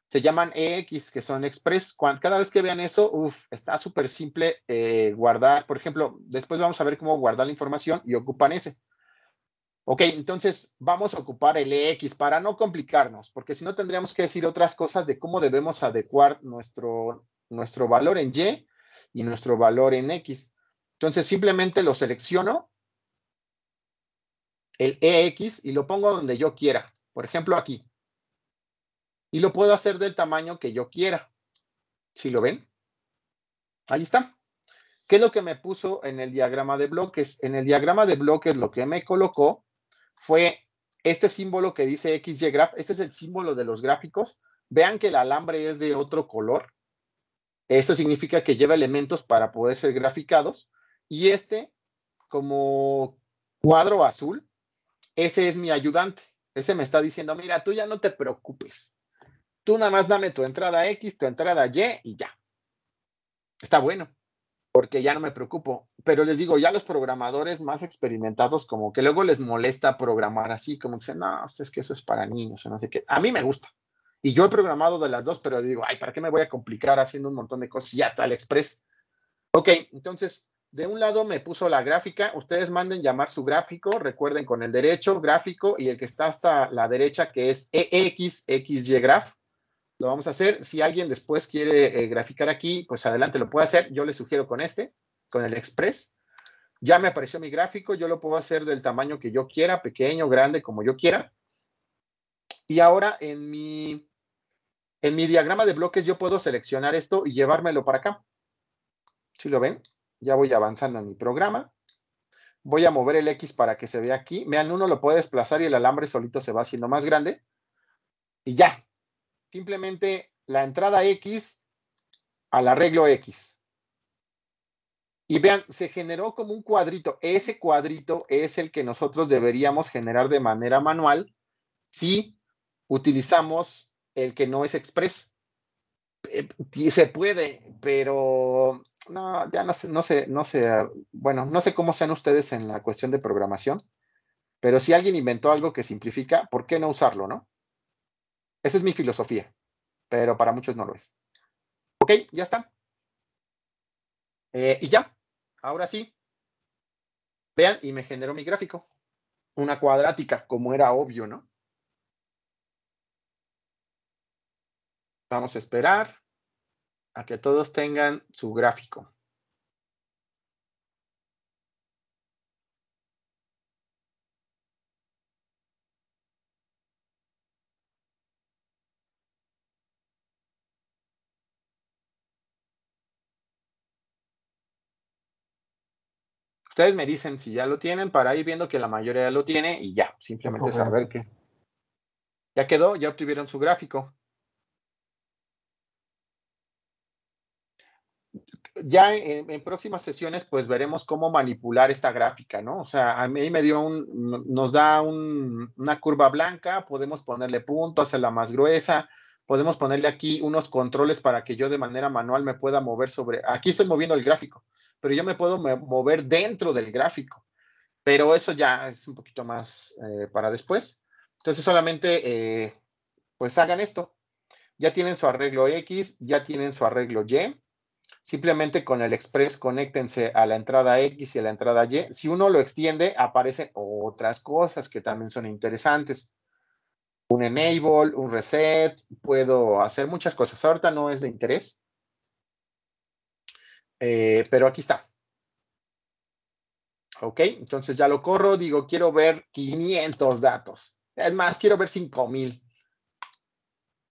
se llaman EX, que son Express. Cuando, cada vez que vean eso, está súper simple eh, guardar. Por ejemplo, después vamos a ver cómo guardar la información y ocupan ese. Ok, entonces vamos a ocupar el EX para no complicarnos, porque si no tendríamos que decir otras cosas de cómo debemos adecuar nuestro, nuestro valor en Y y nuestro valor en X. Entonces simplemente lo selecciono, el EX, y lo pongo donde yo quiera. Por ejemplo, aquí y lo puedo hacer del tamaño que yo quiera. Si lo ven? Ahí está. ¿Qué es lo que me puso en el diagrama de bloques? En el diagrama de bloques lo que me colocó fue este símbolo que dice XY graph. Este es el símbolo de los gráficos. Vean que el alambre es de otro color. Eso significa que lleva elementos para poder ser graficados. Y este, como cuadro azul, ese es mi ayudante. Ese me está diciendo, mira, tú ya no te preocupes. Tú nada más dame tu entrada X, tu entrada Y y ya. Está bueno, porque ya no me preocupo. Pero les digo, ya los programadores más experimentados, como que luego les molesta programar así, como que dicen, no, pues, es que eso es para niños o no sé qué. A mí me gusta. Y yo he programado de las dos, pero digo, ay, ¿para qué me voy a complicar haciendo un montón de cosas? Ya, tal express. Ok, entonces, de un lado me puso la gráfica, ustedes manden llamar su gráfico, recuerden con el derecho, gráfico, y el que está hasta la derecha, que es EXXY graph, lo vamos a hacer. Si alguien después quiere eh, graficar aquí, pues adelante lo puede hacer. Yo le sugiero con este, con el Express. Ya me apareció mi gráfico, yo lo puedo hacer del tamaño que yo quiera, pequeño, grande, como yo quiera. Y ahora en mi, en mi diagrama de bloques yo puedo seleccionar esto y llevármelo para acá. Si ¿Sí lo ven, ya voy avanzando en mi programa. Voy a mover el X para que se vea aquí. Vean, uno lo puede desplazar y el alambre solito se va haciendo más grande. Y ya, simplemente la entrada X al arreglo X. Y vean, se generó como un cuadrito. Ese cuadrito es el que nosotros deberíamos generar de manera manual si utilizamos el que no es express. Eh, se puede, pero no, ya no sé, no sé, no sé, bueno, no sé cómo sean ustedes en la cuestión de programación, pero si alguien inventó algo que simplifica, ¿por qué no usarlo, no? Esa es mi filosofía, pero para muchos no lo es. Ok, ya está. Eh, y ya, ahora sí. Vean, y me generó mi gráfico. Una cuadrática, como era obvio, ¿no? Vamos a esperar a que todos tengan su gráfico. Ustedes me dicen si ya lo tienen para ir viendo que la mayoría lo tiene y ya, simplemente saber que ya quedó, ya obtuvieron su gráfico. ya en, próximas sesiones, pues veremos cómo manipular esta gráfica, ¿no? O sea, a mí me dio un, nos da una curva blanca, podemos ponerle punto, hacerla más gruesa, podemos ponerle aquí unos controles para que yo de manera manual me pueda mover sobre, aquí estoy moviendo el gráfico, pero yo me puedo mover dentro del gráfico. Pero eso ya es un poquito más eh, para después. Entonces solamente, eh, pues hagan esto. Ya tienen su arreglo X, ya tienen su arreglo Y. Simplemente con el Express conéctense a la entrada X y a la entrada Y. Si uno lo extiende, aparecen otras cosas que también son interesantes. Un enable, un reset, puedo hacer muchas cosas. Ahorita no es de interés, eh, pero aquí está. Ok, entonces ya lo corro, digo, quiero ver 500 datos. Es más, quiero ver 5000.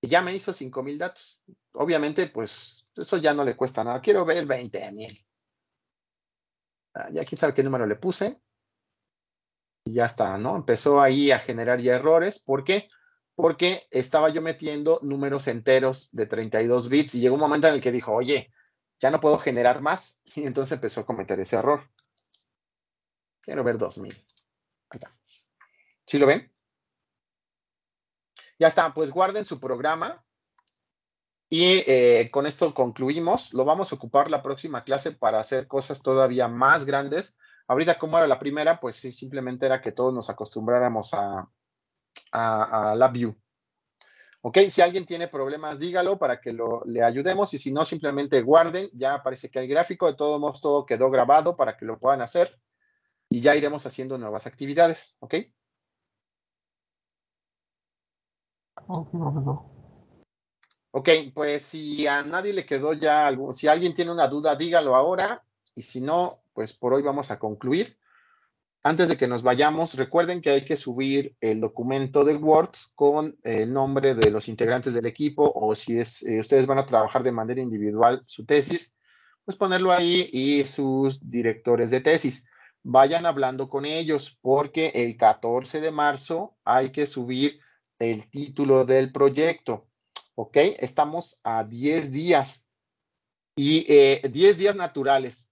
Ya me hizo 5000 datos. Obviamente, pues eso ya no le cuesta nada. Quiero ver 20000. Ah, ya aquí sabe qué número le puse. Y ya está, ¿no? Empezó ahí a generar ya errores. ¿Por qué? Porque estaba yo metiendo números enteros de 32 bits y llegó un momento en el que dijo, oye, ya no puedo generar más. *laughs* Y entonces empezó a cometer ese error. Quiero ver 2000. Ahí está. ¿Sí lo ven? Ya está, pues guarden su programa. Y eh, con esto concluimos. Lo vamos a ocupar la próxima clase para hacer cosas todavía más grandes. Ahorita, como era la primera, pues simplemente era que todos nos acostumbráramos a, a, a Ok, si alguien tiene problemas, dígalo para que lo, le ayudemos y si no, simplemente guarden. Ya parece que el gráfico, de todos modos todo quedó grabado para que lo puedan hacer y ya iremos haciendo nuevas actividades. Ok. Ok, profesor. Ok, pues si a nadie le quedó ya algo, si alguien tiene una duda, dígalo ahora y si no, pues por hoy vamos a concluir. Antes de que nos vayamos, recuerden que hay que subir el documento de Word con el nombre de los integrantes del equipo o si eh, ustedes van a trabajar de manera individual su tesis, pues ponerlo ahí y sus directores de tesis. Vayan hablando con ellos porque el 14 de marzo hay que subir el título del proyecto. ¿Ok? Estamos a 10 días y 10 eh, días naturales,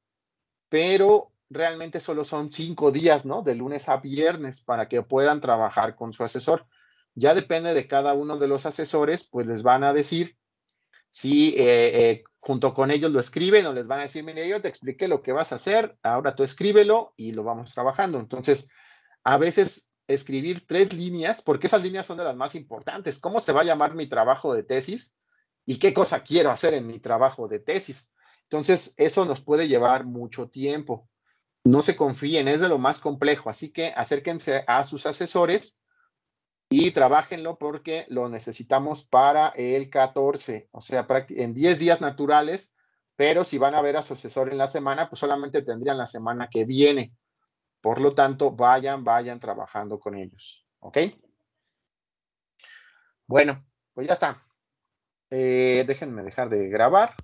pero realmente solo son cinco días, ¿no? De lunes a viernes para que puedan trabajar con su asesor. Ya depende de cada uno de los asesores, pues les van a decir si eh, eh, junto con ellos lo escriben o les van a decir, mire, yo te expliqué lo que vas a hacer, ahora tú escríbelo y lo vamos trabajando. Entonces, a veces escribir tres líneas, porque esas líneas son de las más importantes. ¿Cómo se va a llamar mi trabajo de tesis? ¿Y qué cosa quiero hacer en mi trabajo de tesis? Entonces, eso nos puede llevar mucho tiempo no se confíen, es de lo más complejo. Así que acérquense a sus asesores y trabajenlo porque lo necesitamos para el 14, o sea, en 10 días naturales, pero si van a ver a su asesor en la semana, pues solamente tendrían la semana que viene. Por lo tanto, vayan, vayan trabajando con ellos, ¿ok? Bueno, pues ya está. Eh, déjenme dejar de grabar.